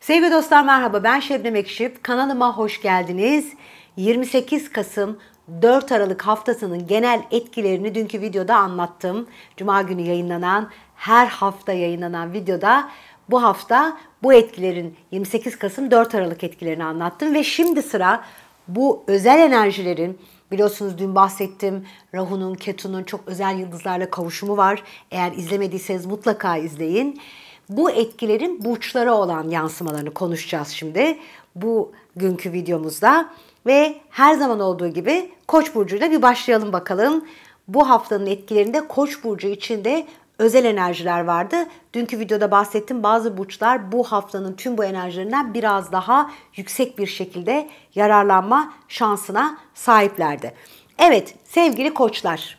Sevgili dostlar merhaba ben Şebnem Ekşip. Kanalıma hoş geldiniz. 28 Kasım 4 Aralık haftasının genel etkilerini dünkü videoda anlattım. Cuma günü yayınlanan, her hafta yayınlanan videoda bu hafta bu etkilerin 28 Kasım 4 Aralık etkilerini anlattım ve şimdi sıra bu özel enerjilerin Biliyorsunuz dün bahsettim Rahu'nun, Ketu'nun çok özel yıldızlarla kavuşumu var. Eğer izlemediyseniz mutlaka izleyin. Bu etkilerin burçlara olan yansımalarını konuşacağız şimdi bu günkü videomuzda. Ve her zaman olduğu gibi Koç burcuyla bir başlayalım bakalım. Bu haftanın etkilerinde Koç burcu içinde özel enerjiler vardı. Dünkü videoda bahsettim bazı burçlar bu haftanın tüm bu enerjilerinden biraz daha yüksek bir şekilde yararlanma şansına sahiplerdi. Evet sevgili koçlar,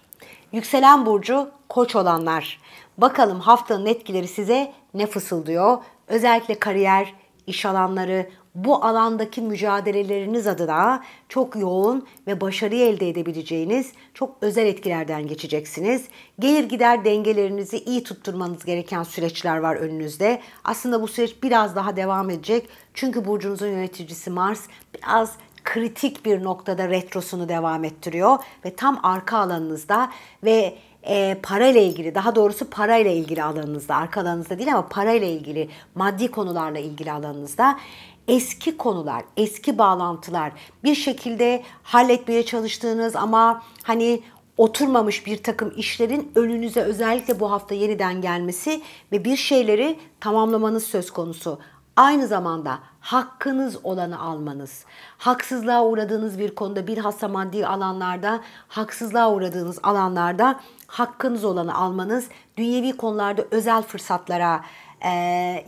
yükselen burcu koç olanlar. Bakalım haftanın etkileri size ne fısıldıyor? Özellikle kariyer, iş alanları, bu alandaki mücadeleleriniz adına çok yoğun ve başarı elde edebileceğiniz çok özel etkilerden geçeceksiniz. Gelir gider dengelerinizi iyi tutturmanız gereken süreçler var önünüzde. Aslında bu süreç biraz daha devam edecek. Çünkü burcunuzun yöneticisi Mars biraz kritik bir noktada retrosunu devam ettiriyor ve tam arka alanınızda ve e, parayla ilgili, daha doğrusu parayla ilgili alanınızda, arka alanınızda değil ama parayla ilgili, maddi konularla ilgili alanınızda eski konular, eski bağlantılar, bir şekilde halletmeye çalıştığınız ama hani oturmamış bir takım işlerin önünüze özellikle bu hafta yeniden gelmesi ve bir şeyleri tamamlamanız söz konusu. Aynı zamanda hakkınız olanı almanız, haksızlığa uğradığınız bir konuda bilhassa maddi alanlarda, haksızlığa uğradığınız alanlarda hakkınız olanı almanız, dünyevi konularda özel fırsatlara e,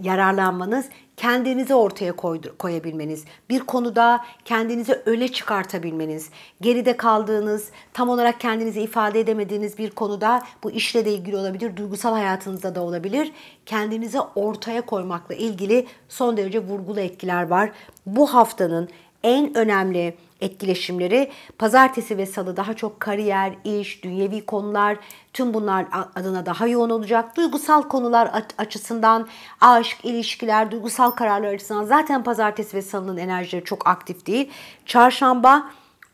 yararlanmanız kendinizi ortaya koydu, koyabilmeniz, bir konuda kendinizi öne çıkartabilmeniz, geride kaldığınız, tam olarak kendinizi ifade edemediğiniz bir konuda bu işle de ilgili olabilir, duygusal hayatınızda da olabilir. Kendinizi ortaya koymakla ilgili son derece vurgulu etkiler var. Bu haftanın en önemli etkileşimleri. Pazartesi ve salı daha çok kariyer, iş, dünyevi konular tüm bunlar adına daha yoğun olacak. Duygusal konular açısından aşk, ilişkiler, duygusal kararlar açısından zaten pazartesi ve salının enerjileri çok aktif değil. Çarşamba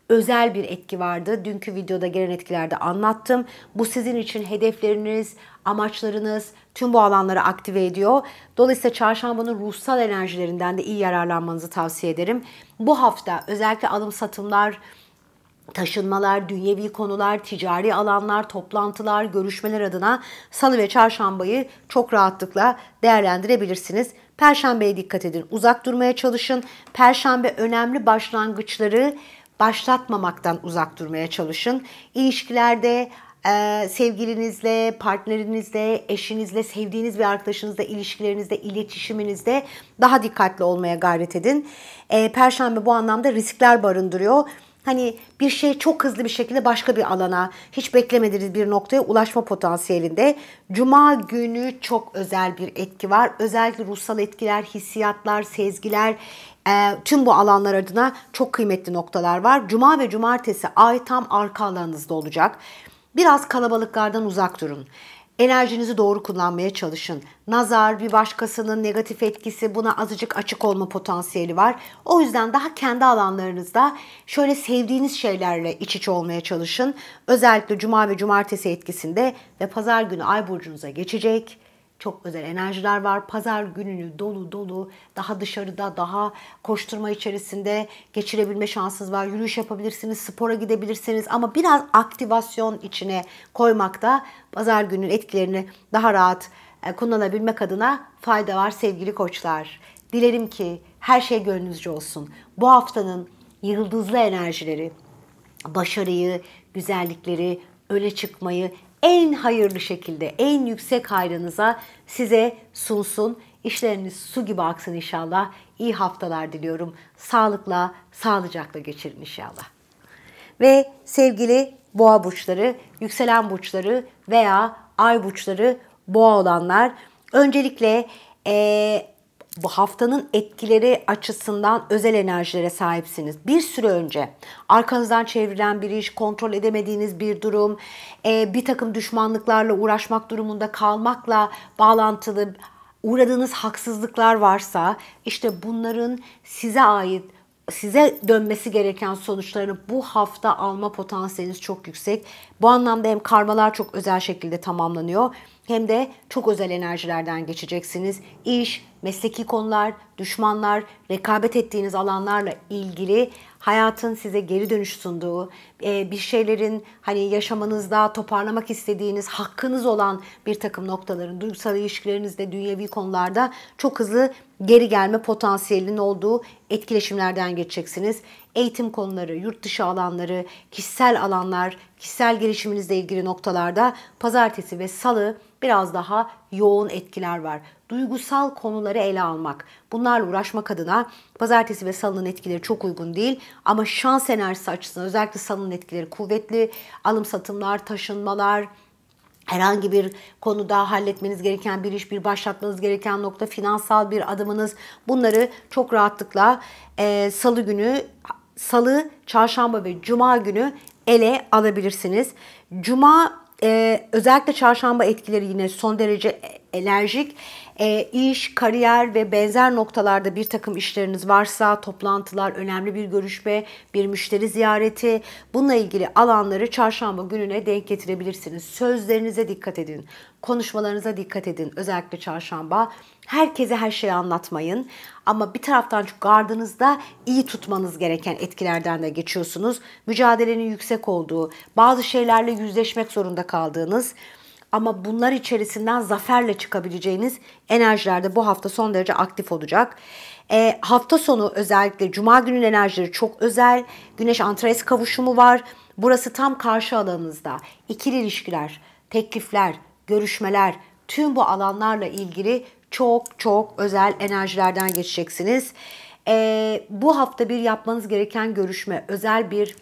özel bir etki vardı. Dünkü videoda gelen etkilerde anlattım. Bu sizin için hedefleriniz, amaçlarınız tüm bu alanları aktive ediyor. Dolayısıyla çarşambanın ruhsal enerjilerinden de iyi yararlanmanızı tavsiye ederim. Bu hafta özellikle alım satımlar, taşınmalar, dünyevi konular, ticari alanlar, toplantılar, görüşmeler adına salı ve çarşambayı çok rahatlıkla değerlendirebilirsiniz. Perşembeye dikkat edin. Uzak durmaya çalışın. Perşembe önemli başlangıçları başlatmamaktan uzak durmaya çalışın. İlişkilerde, ee, sevgilinizle, partnerinizle, eşinizle, sevdiğiniz bir arkadaşınızla, ilişkilerinizde, iletişiminizde daha dikkatli olmaya gayret edin. Ee, Perşembe bu anlamda riskler barındırıyor. Hani bir şey çok hızlı bir şekilde başka bir alana, hiç beklemediğiniz bir noktaya ulaşma potansiyelinde. Cuma günü çok özel bir etki var. Özellikle ruhsal etkiler, hissiyatlar, sezgiler, e, tüm bu alanlar adına çok kıymetli noktalar var. Cuma ve cumartesi ay tam arka alanınızda olacak. Biraz kalabalıklardan uzak durun. Enerjinizi doğru kullanmaya çalışın. Nazar, bir başkasının negatif etkisi, buna azıcık açık olma potansiyeli var. O yüzden daha kendi alanlarınızda şöyle sevdiğiniz şeylerle iç içe olmaya çalışın. Özellikle cuma ve cumartesi etkisinde ve pazar günü ay burcunuza geçecek çok özel enerjiler var. Pazar gününü dolu dolu daha dışarıda daha koşturma içerisinde geçirebilme şansınız var. Yürüyüş yapabilirsiniz, spora gidebilirsiniz ama biraz aktivasyon içine koymak da pazar gününün etkilerini daha rahat e, kullanabilmek adına fayda var sevgili koçlar. Dilerim ki her şey gönlünüzce olsun. Bu haftanın yıldızlı enerjileri, başarıyı, güzellikleri, öne çıkmayı, en hayırlı şekilde, en yüksek hayrınıza size sunsun. İşleriniz su gibi aksın inşallah. İyi haftalar diliyorum. Sağlıkla, sağlıcakla geçirin inşallah. Ve sevgili boğa burçları, yükselen burçları veya ay burçları boğa olanlar öncelikle e, bu haftanın etkileri açısından özel enerjilere sahipsiniz. Bir süre önce arkanızdan çevrilen bir iş, kontrol edemediğiniz bir durum, e, bir takım düşmanlıklarla uğraşmak durumunda kalmakla bağlantılı uğradığınız haksızlıklar varsa işte bunların size ait size dönmesi gereken sonuçlarını bu hafta alma potansiyeliniz çok yüksek. Bu anlamda hem karmalar çok özel şekilde tamamlanıyor hem de çok özel enerjilerden geçeceksiniz. İş, mesleki konular, düşmanlar, rekabet ettiğiniz alanlarla ilgili hayatın size geri dönüş sunduğu, e, bir şeylerin hani yaşamanızda toparlamak istediğiniz, hakkınız olan bir takım noktaların, duygusal ilişkilerinizde, dünyevi konularda çok hızlı geri gelme potansiyelinin olduğu etkileşimlerden geçeceksiniz. Eğitim konuları, yurt dışı alanları, kişisel alanlar, kişisel gelişiminizle ilgili noktalarda pazartesi ve salı biraz daha yoğun etkiler var. Duygusal konuları ele almak. Bunlarla uğraşmak adına pazartesi ve salının etkileri çok uygun değil. Ama şans enerjisi açısından özellikle salının etkileri kuvvetli. Alım satımlar, taşınmalar, herhangi bir konuda halletmeniz gereken bir iş, bir başlatmanız gereken nokta, finansal bir adımınız bunları çok rahatlıkla e, salı günü, salı, çarşamba ve cuma günü ele alabilirsiniz. Cuma e, özellikle çarşamba etkileri yine son derece e, enerjik e, iş, kariyer ve benzer noktalarda bir takım işleriniz varsa toplantılar, önemli bir görüşme, bir müşteri ziyareti bununla ilgili alanları çarşamba gününe denk getirebilirsiniz. Sözlerinize dikkat edin, konuşmalarınıza dikkat edin özellikle çarşamba. Herkese her şeyi anlatmayın ama bir taraftan çok gardınızda iyi tutmanız gereken etkilerden de geçiyorsunuz. Mücadelenin yüksek olduğu, bazı şeylerle yüzleşmek zorunda kaldığınız, ama bunlar içerisinden zaferle çıkabileceğiniz enerjilerde bu hafta son derece aktif olacak. E, hafta sonu özellikle cuma günün enerjileri çok özel. Güneş Antares kavuşumu var. Burası tam karşı alanınızda. İkili ilişkiler, teklifler, görüşmeler, tüm bu alanlarla ilgili çok çok özel enerjilerden geçeceksiniz. Ee, bu hafta bir yapmanız gereken görüşme, özel bir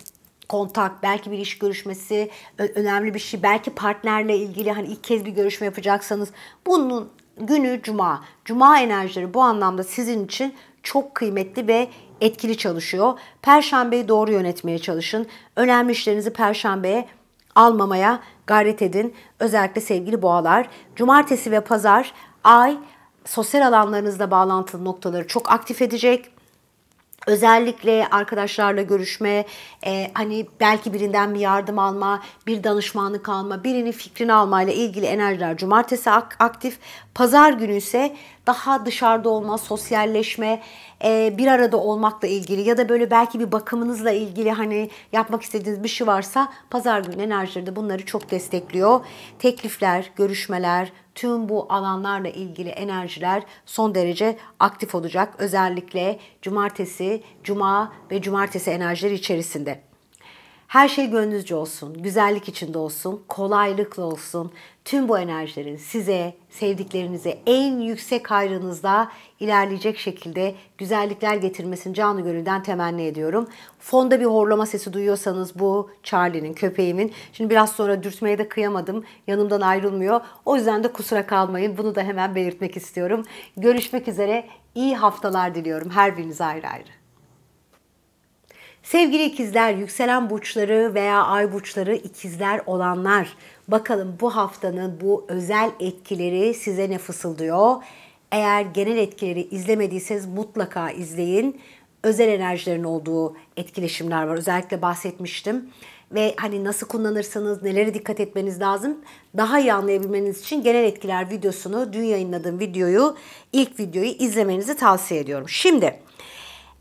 kontak, belki bir iş görüşmesi önemli bir şey, belki partnerle ilgili hani ilk kez bir görüşme yapacaksanız bunun günü cuma. Cuma enerjileri bu anlamda sizin için çok kıymetli ve etkili çalışıyor. Perşembeyi doğru yönetmeye çalışın. Önemli işlerinizi perşembeye almamaya gayret edin. Özellikle sevgili boğalar. Cumartesi ve pazar ay sosyal alanlarınızda bağlantılı noktaları çok aktif edecek özellikle arkadaşlarla görüşme, e, hani belki birinden bir yardım alma, bir danışmanlık alma, birinin fikrini ile ilgili enerjiler cumartesi ak- aktif. Pazar günü ise daha dışarıda olma, sosyalleşme, e, bir arada olmakla ilgili ya da böyle belki bir bakımınızla ilgili hani yapmak istediğiniz bir şey varsa pazar günü enerjileri de bunları çok destekliyor. Teklifler, görüşmeler, tüm bu alanlarla ilgili enerjiler son derece aktif olacak. Özellikle cumartesi, cuma ve cumartesi enerjileri içerisinde. Her şey gönlünüzce olsun, güzellik içinde olsun, kolaylıkla olsun. Tüm bu enerjilerin size, sevdiklerinize en yüksek hayrınızda ilerleyecek şekilde güzellikler getirmesini canı gönülden temenni ediyorum. Fonda bir horlama sesi duyuyorsanız bu Charlie'nin, köpeğimin. Şimdi biraz sonra dürtmeye de kıyamadım. Yanımdan ayrılmıyor. O yüzden de kusura kalmayın. Bunu da hemen belirtmek istiyorum. Görüşmek üzere. İyi haftalar diliyorum her biriniz ayrı ayrı. Sevgili ikizler, yükselen burçları veya ay burçları ikizler olanlar. Bakalım bu haftanın bu özel etkileri size ne fısıldıyor? Eğer genel etkileri izlemediyseniz mutlaka izleyin. Özel enerjilerin olduğu etkileşimler var. Özellikle bahsetmiştim. Ve hani nasıl kullanırsanız, nelere dikkat etmeniz lazım. Daha iyi anlayabilmeniz için genel etkiler videosunu, dün yayınladığım videoyu, ilk videoyu izlemenizi tavsiye ediyorum. Şimdi,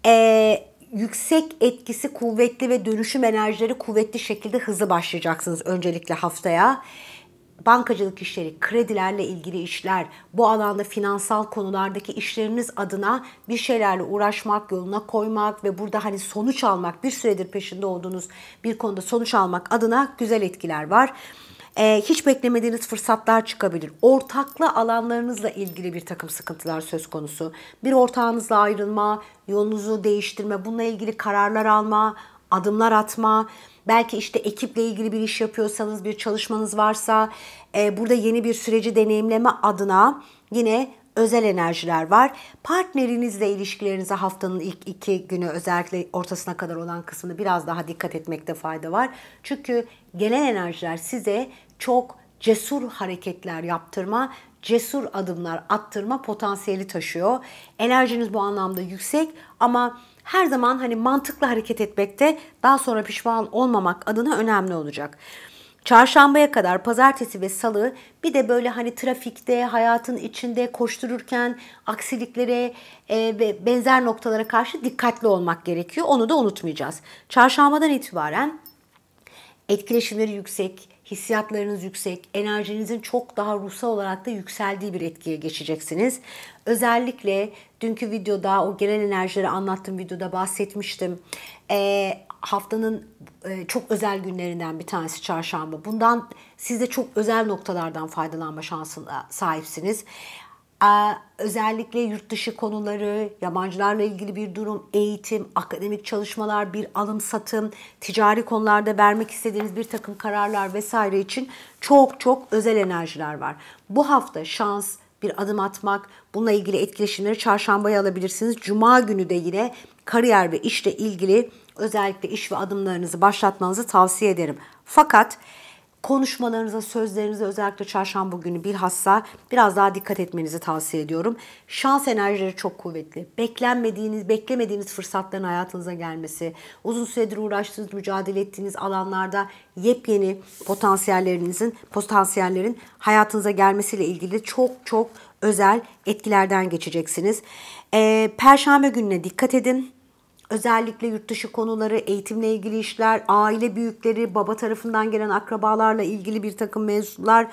eee yüksek etkisi kuvvetli ve dönüşüm enerjileri kuvvetli şekilde hızlı başlayacaksınız öncelikle haftaya. Bankacılık işleri, kredilerle ilgili işler, bu alanda finansal konulardaki işleriniz adına bir şeylerle uğraşmak, yoluna koymak ve burada hani sonuç almak, bir süredir peşinde olduğunuz bir konuda sonuç almak adına güzel etkiler var e, hiç beklemediğiniz fırsatlar çıkabilir. Ortaklı alanlarınızla ilgili bir takım sıkıntılar söz konusu. Bir ortağınızla ayrılma, yolunuzu değiştirme, bununla ilgili kararlar alma, adımlar atma, belki işte ekiple ilgili bir iş yapıyorsanız, bir çalışmanız varsa e, burada yeni bir süreci deneyimleme adına yine özel enerjiler var. Partnerinizle ilişkilerinize haftanın ilk iki günü özellikle ortasına kadar olan kısmını biraz daha dikkat etmekte fayda var. Çünkü gelen enerjiler size çok cesur hareketler yaptırma, cesur adımlar attırma potansiyeli taşıyor. Enerjiniz bu anlamda yüksek ama her zaman hani mantıklı hareket etmekte daha sonra pişman olmamak adına önemli olacak. Çarşambaya kadar pazartesi ve salı bir de böyle hani trafikte, hayatın içinde koştururken aksiliklere e, ve benzer noktalara karşı dikkatli olmak gerekiyor. Onu da unutmayacağız. Çarşambadan itibaren etkileşimleri yüksek, hissiyatlarınız yüksek, enerjinizin çok daha ruhsal olarak da yükseldiği bir etkiye geçeceksiniz. Özellikle dünkü videoda o gelen enerjileri anlattığım videoda bahsetmiştim. E, haftanın e, çok özel günlerinden bir tanesi çarşamba. Bundan siz de çok özel noktalardan faydalanma şansına sahipsiniz özellikle yurt dışı konuları, yabancılarla ilgili bir durum, eğitim, akademik çalışmalar, bir alım satım, ticari konularda vermek istediğiniz bir takım kararlar vesaire için çok çok özel enerjiler var. Bu hafta şans, bir adım atmak, bununla ilgili etkileşimleri çarşambaya alabilirsiniz. Cuma günü de yine kariyer ve işle ilgili özellikle iş ve adımlarınızı başlatmanızı tavsiye ederim. Fakat konuşmalarınıza, sözlerinize özellikle çarşamba günü bilhassa biraz daha dikkat etmenizi tavsiye ediyorum. Şans enerjileri çok kuvvetli. Beklenmediğiniz, beklemediğiniz fırsatların hayatınıza gelmesi, uzun süredir uğraştığınız, mücadele ettiğiniz alanlarda yepyeni potansiyellerinizin, potansiyellerin hayatınıza gelmesiyle ilgili çok çok özel etkilerden geçeceksiniz. Ee, Perşembe gününe dikkat edin. Özellikle yurt dışı konuları, eğitimle ilgili işler, aile büyükleri, baba tarafından gelen akrabalarla ilgili bir takım mevzular,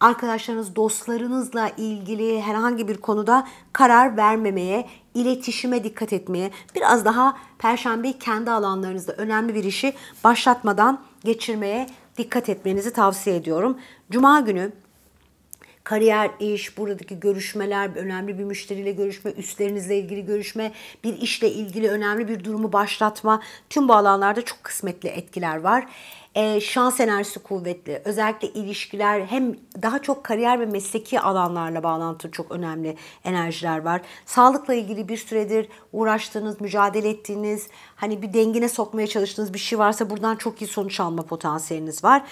arkadaşlarınız, dostlarınızla ilgili herhangi bir konuda karar vermemeye, iletişime dikkat etmeye, biraz daha perşembe kendi alanlarınızda önemli bir işi başlatmadan geçirmeye dikkat etmenizi tavsiye ediyorum. Cuma günü kariyer, iş, buradaki görüşmeler, önemli bir müşteriyle görüşme, üstlerinizle ilgili görüşme, bir işle ilgili önemli bir durumu başlatma tüm bu alanlarda çok kısmetli etkiler var e, şans enerjisi kuvvetli. Özellikle ilişkiler hem daha çok kariyer ve mesleki alanlarla bağlantılı çok önemli enerjiler var. Sağlıkla ilgili bir süredir uğraştığınız, mücadele ettiğiniz, hani bir dengine sokmaya çalıştığınız bir şey varsa buradan çok iyi sonuç alma potansiyeliniz var.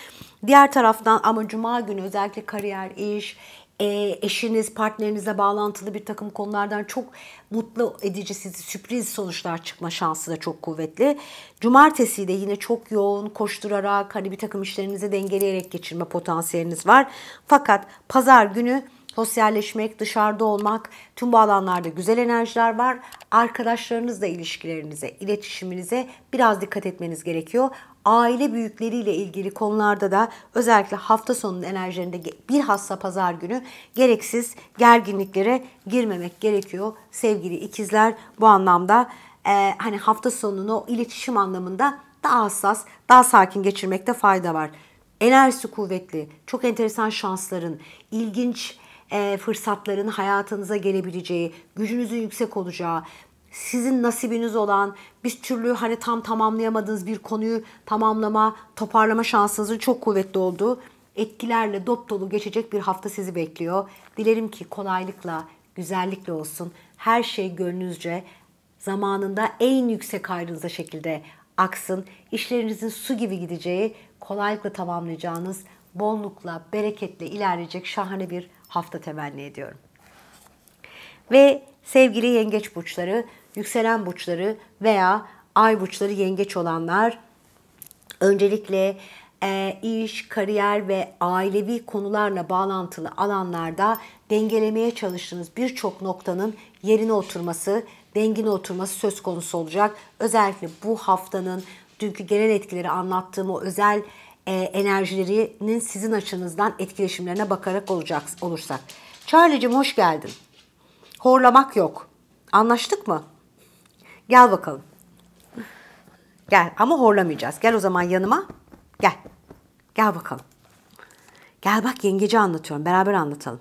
Diğer taraftan ama cuma günü özellikle kariyer, iş, e, eşiniz, partnerinize bağlantılı bir takım konulardan çok mutlu edici sizi sürpriz sonuçlar çıkma şansı da çok kuvvetli. Cumartesi de yine çok yoğun koşturarak hani bir takım işlerinizi dengeleyerek geçirme potansiyeliniz var. Fakat pazar günü sosyalleşmek, dışarıda olmak, tüm bu alanlarda güzel enerjiler var. Arkadaşlarınızla ilişkilerinize, iletişiminize biraz dikkat etmeniz gerekiyor aile büyükleriyle ilgili konularda da özellikle hafta sonunun enerjilerinde bilhassa pazar günü gereksiz gerginliklere girmemek gerekiyor sevgili ikizler. Bu anlamda e, hani hafta sonunu iletişim anlamında daha hassas, daha sakin geçirmekte fayda var. Enerjisi kuvvetli, çok enteresan şansların, ilginç e, fırsatların hayatınıza gelebileceği, gücünüzün yüksek olacağı, sizin nasibiniz olan bir türlü hani tam tamamlayamadığınız bir konuyu tamamlama, toparlama şansınızın çok kuvvetli olduğu etkilerle dop dolu geçecek bir hafta sizi bekliyor. Dilerim ki kolaylıkla, güzellikle olsun. Her şey gönlünüzce, zamanında en yüksek ayrınıza şekilde aksın. İşlerinizin su gibi gideceği, kolaylıkla tamamlayacağınız, bollukla, bereketle ilerleyecek şahane bir hafta temenni ediyorum. Ve sevgili yengeç burçları yükselen burçları veya ay burçları yengeç olanlar öncelikle e, iş, kariyer ve ailevi konularla bağlantılı alanlarda dengelemeye çalıştığınız birçok noktanın yerine oturması, dengine oturması söz konusu olacak. Özellikle bu haftanın dünkü genel etkileri anlattığım o özel e, enerjilerinin sizin açınızdan etkileşimlerine bakarak olacak, olursak. Charlie'cim hoş geldin. Horlamak yok. Anlaştık mı? Gel bakalım. Gel ama horlamayacağız. Gel o zaman yanıma. Gel. Gel bakalım. Gel bak yengeci anlatıyorum. Beraber anlatalım.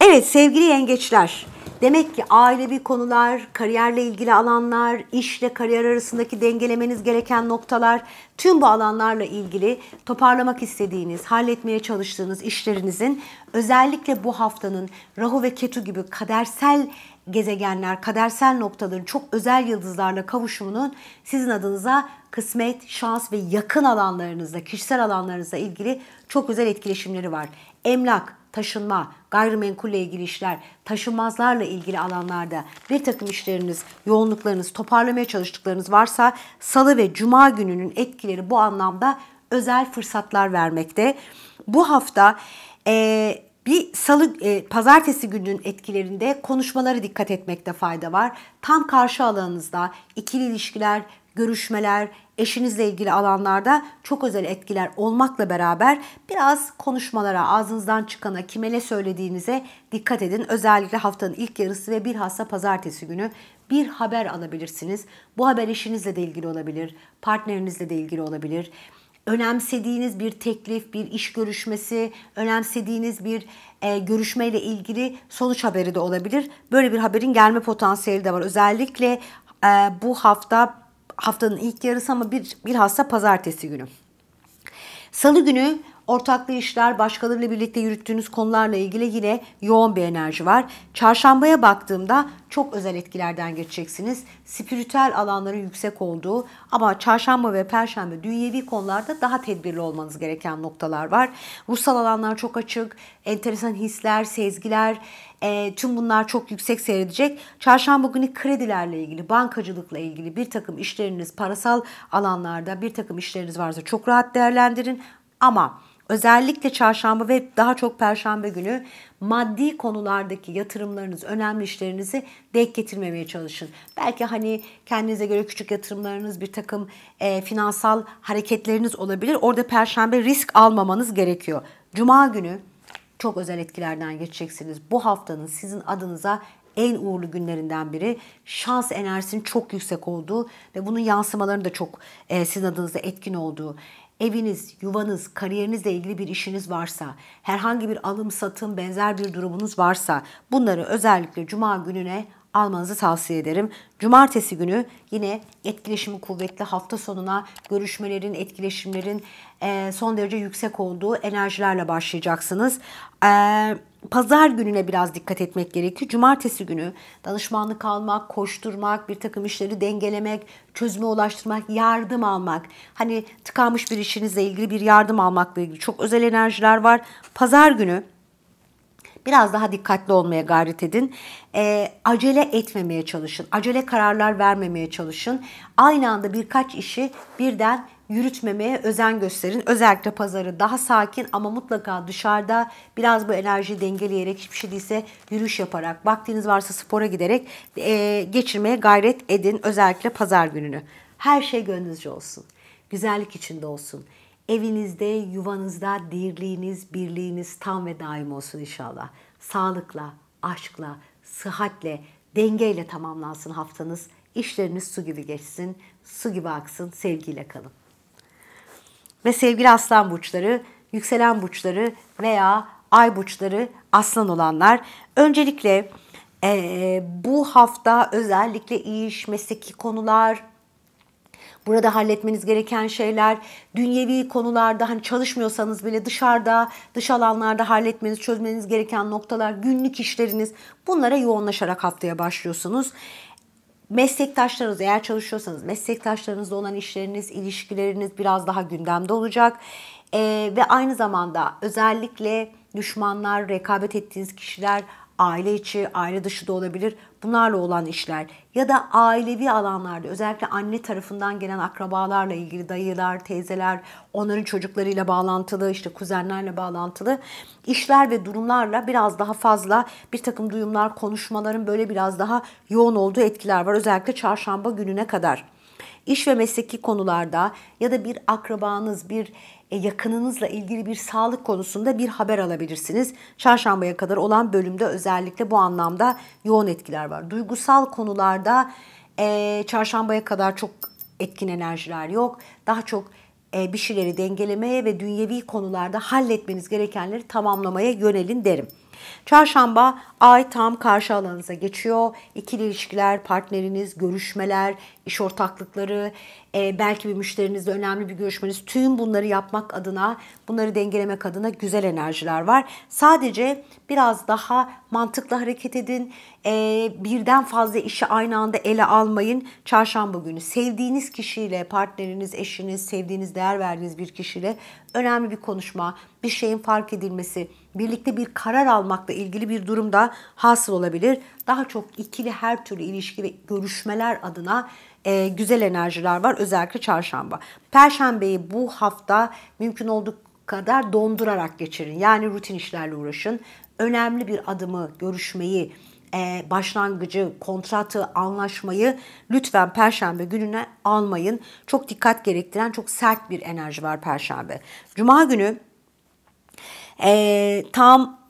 Evet sevgili yengeçler. Demek ki ailevi konular, kariyerle ilgili alanlar, işle kariyer arasındaki dengelemeniz gereken noktalar, tüm bu alanlarla ilgili toparlamak istediğiniz, halletmeye çalıştığınız işlerinizin özellikle bu haftanın Rahu ve Ketu gibi kadersel gezegenler, kadersel noktaların çok özel yıldızlarla kavuşumunun sizin adınıza kısmet, şans ve yakın alanlarınızda, kişisel alanlarınızla ilgili çok özel etkileşimleri var. Emlak, taşınma, gayrimenkulle ilgili işler, taşınmazlarla ilgili alanlarda bir takım işleriniz, yoğunluklarınız, toparlamaya çalıştıklarınız varsa salı ve cuma gününün etkileri bu anlamda özel fırsatlar vermekte. Bu hafta e, bir salı e, pazartesi gününün etkilerinde konuşmalara dikkat etmekte fayda var. Tam karşı alanınızda ikili ilişkiler, görüşmeler, eşinizle ilgili alanlarda çok özel etkiler olmakla beraber biraz konuşmalara, ağzınızdan çıkana, kime ne söylediğinize dikkat edin. Özellikle haftanın ilk yarısı ve bilhassa pazartesi günü bir haber alabilirsiniz. Bu haber eşinizle de ilgili olabilir, partnerinizle de ilgili olabilir önemsediğiniz bir teklif, bir iş görüşmesi, önemsediğiniz bir e, görüşmeyle ilgili sonuç haberi de olabilir. Böyle bir haberin gelme potansiyeli de var. Özellikle e, bu hafta haftanın ilk yarısı ama bir bir bilhassa pazartesi günü. Salı günü Ortaklı işler, başkalarıyla birlikte yürüttüğünüz konularla ilgili yine yoğun bir enerji var. Çarşambaya baktığımda çok özel etkilerden geçeceksiniz. Spiritüel alanların yüksek olduğu ama çarşamba ve perşembe dünyevi konularda daha tedbirli olmanız gereken noktalar var. Ruhsal alanlar çok açık, enteresan hisler, sezgiler, e, tüm bunlar çok yüksek seyredecek. Çarşamba günü kredilerle ilgili, bankacılıkla ilgili bir takım işleriniz, parasal alanlarda bir takım işleriniz varsa çok rahat değerlendirin. Ama Özellikle çarşamba ve daha çok perşembe günü maddi konulardaki yatırımlarınız, önemli işlerinizi denk getirmemeye çalışın. Belki hani kendinize göre küçük yatırımlarınız, bir takım e, finansal hareketleriniz olabilir. Orada perşembe risk almamanız gerekiyor. Cuma günü çok özel etkilerden geçeceksiniz. Bu haftanın sizin adınıza en uğurlu günlerinden biri. Şans enerjisinin çok yüksek olduğu ve bunun yansımalarının da çok e, sizin adınıza etkin olduğu eviniz, yuvanız, kariyerinizle ilgili bir işiniz varsa, herhangi bir alım satım benzer bir durumunuz varsa bunları özellikle cuma gününe almanızı tavsiye ederim. Cumartesi günü yine etkileşimi kuvvetli hafta sonuna görüşmelerin, etkileşimlerin son derece yüksek olduğu enerjilerle başlayacaksınız. Ee, pazar gününe biraz dikkat etmek gerekiyor. Cumartesi günü danışmanlık almak, koşturmak, bir takım işleri dengelemek, çözüme ulaştırmak, yardım almak. Hani tıkanmış bir işinizle ilgili bir yardım almakla ilgili çok özel enerjiler var. Pazar günü biraz daha dikkatli olmaya gayret edin. E, acele etmemeye çalışın. Acele kararlar vermemeye çalışın. Aynı anda birkaç işi birden yürütmemeye özen gösterin. Özellikle pazarı daha sakin ama mutlaka dışarıda biraz bu enerjiyi dengeleyerek hiçbir şey değilse yürüyüş yaparak, vaktiniz varsa spora giderek e, geçirmeye gayret edin özellikle pazar gününü. Her şey gönlünüzce olsun. Güzellik içinde olsun. Evinizde, yuvanızda dirliğiniz, birliğiniz tam ve daim olsun inşallah. Sağlıkla, aşkla, sıhhatle, dengeyle tamamlansın haftanız. İşleriniz su gibi geçsin, su gibi aksın, sevgiyle kalın. Ve sevgili aslan burçları, yükselen burçları veya ay burçları aslan olanlar. Öncelikle e, bu hafta özellikle iş, mesleki konular, burada halletmeniz gereken şeyler, dünyevi konularda hani çalışmıyorsanız bile dışarıda, dış alanlarda halletmeniz, çözmeniz gereken noktalar, günlük işleriniz bunlara yoğunlaşarak haftaya başlıyorsunuz meslektaşlarınız eğer çalışıyorsanız meslektaşlarınızla olan işleriniz, ilişkileriniz biraz daha gündemde olacak. E, ve aynı zamanda özellikle düşmanlar, rekabet ettiğiniz kişiler aile içi, aile dışı da olabilir. Bunlarla olan işler ya da ailevi alanlarda özellikle anne tarafından gelen akrabalarla ilgili dayılar, teyzeler, onların çocuklarıyla bağlantılı, işte kuzenlerle bağlantılı işler ve durumlarla biraz daha fazla bir takım duyumlar, konuşmaların böyle biraz daha yoğun olduğu etkiler var. Özellikle çarşamba gününe kadar iş ve mesleki konularda ya da bir akrabanız, bir e, yakınınızla ilgili bir sağlık konusunda bir haber alabilirsiniz. Çarşambaya kadar olan bölümde özellikle bu anlamda yoğun etkiler var. Duygusal konularda e, çarşambaya kadar çok etkin enerjiler yok. Daha çok e, bir şeyleri dengelemeye ve dünyevi konularda halletmeniz gerekenleri tamamlamaya yönelin derim. Çarşamba ay tam karşı alanınıza geçiyor. İkili ilişkiler, partneriniz, görüşmeler, iş ortaklıkları, e, belki bir müşterinizle önemli bir görüşmeniz. Tüm bunları yapmak adına, bunları dengelemek adına güzel enerjiler var. Sadece biraz daha mantıklı hareket edin. E, birden fazla işi aynı anda ele almayın. Çarşamba günü sevdiğiniz kişiyle, partneriniz, eşiniz, sevdiğiniz, değer verdiğiniz bir kişiyle önemli bir konuşma, bir şeyin fark edilmesi, birlikte bir karar almakla ilgili bir durumda hasıl olabilir. Daha çok ikili her türlü ilişki ve görüşmeler adına e, güzel enerjiler var özellikle çarşamba. Perşembeyi bu hafta mümkün olduğu kadar dondurarak geçirin. Yani rutin işlerle uğraşın. Önemli bir adımı, görüşmeyi, e, başlangıcı, kontratı, anlaşmayı lütfen perşembe gününe almayın. Çok dikkat gerektiren çok sert bir enerji var perşembe. Cuma günü e, tam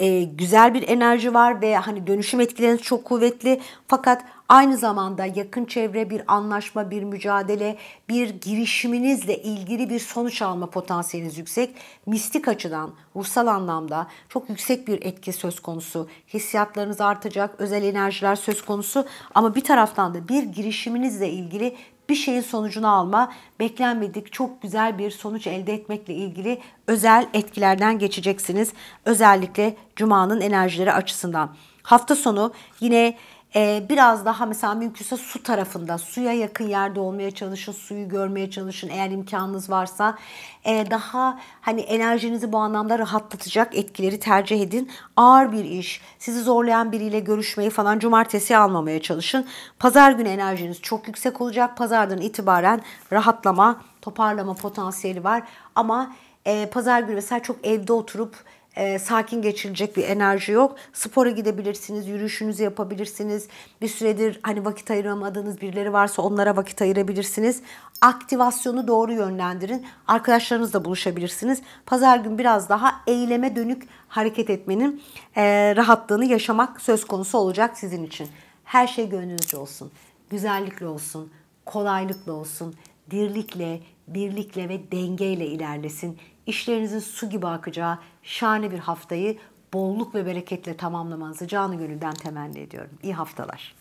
e, güzel bir enerji var ve hani dönüşüm etkileriniz çok kuvvetli fakat Aynı zamanda yakın çevre bir anlaşma, bir mücadele, bir girişiminizle ilgili bir sonuç alma potansiyeliniz yüksek. Mistik açıdan, ruhsal anlamda çok yüksek bir etki söz konusu. Hissiyatlarınız artacak, özel enerjiler söz konusu ama bir taraftan da bir girişiminizle ilgili bir şeyin sonucunu alma, beklenmedik çok güzel bir sonuç elde etmekle ilgili özel etkilerden geçeceksiniz. Özellikle cumanın enerjileri açısından. Hafta sonu yine ee, biraz daha mesela mümkünse su tarafında, suya yakın yerde olmaya çalışın, suyu görmeye çalışın eğer imkanınız varsa. Ee, daha hani enerjinizi bu anlamda rahatlatacak etkileri tercih edin. Ağır bir iş, sizi zorlayan biriyle görüşmeyi falan cumartesi almamaya çalışın. Pazar günü enerjiniz çok yüksek olacak. Pazardan itibaren rahatlama, toparlama potansiyeli var. Ama e, pazar günü mesela çok evde oturup e, sakin geçilecek bir enerji yok. Spora gidebilirsiniz, yürüyüşünüzü yapabilirsiniz. Bir süredir hani vakit ayıramadığınız birileri varsa onlara vakit ayırabilirsiniz. Aktivasyonu doğru yönlendirin. Arkadaşlarınızla buluşabilirsiniz. Pazar gün biraz daha eyleme dönük hareket etmenin e, rahatlığını yaşamak söz konusu olacak sizin için. Her şey gönlünüzce olsun. Güzellikle olsun, kolaylıkla olsun, dirlikle, birlikle ve dengeyle ilerlesin. İşlerinizin su gibi akacağı, şahane bir haftayı bolluk ve bereketle tamamlamanızı canı gönülden temenni ediyorum. İyi haftalar.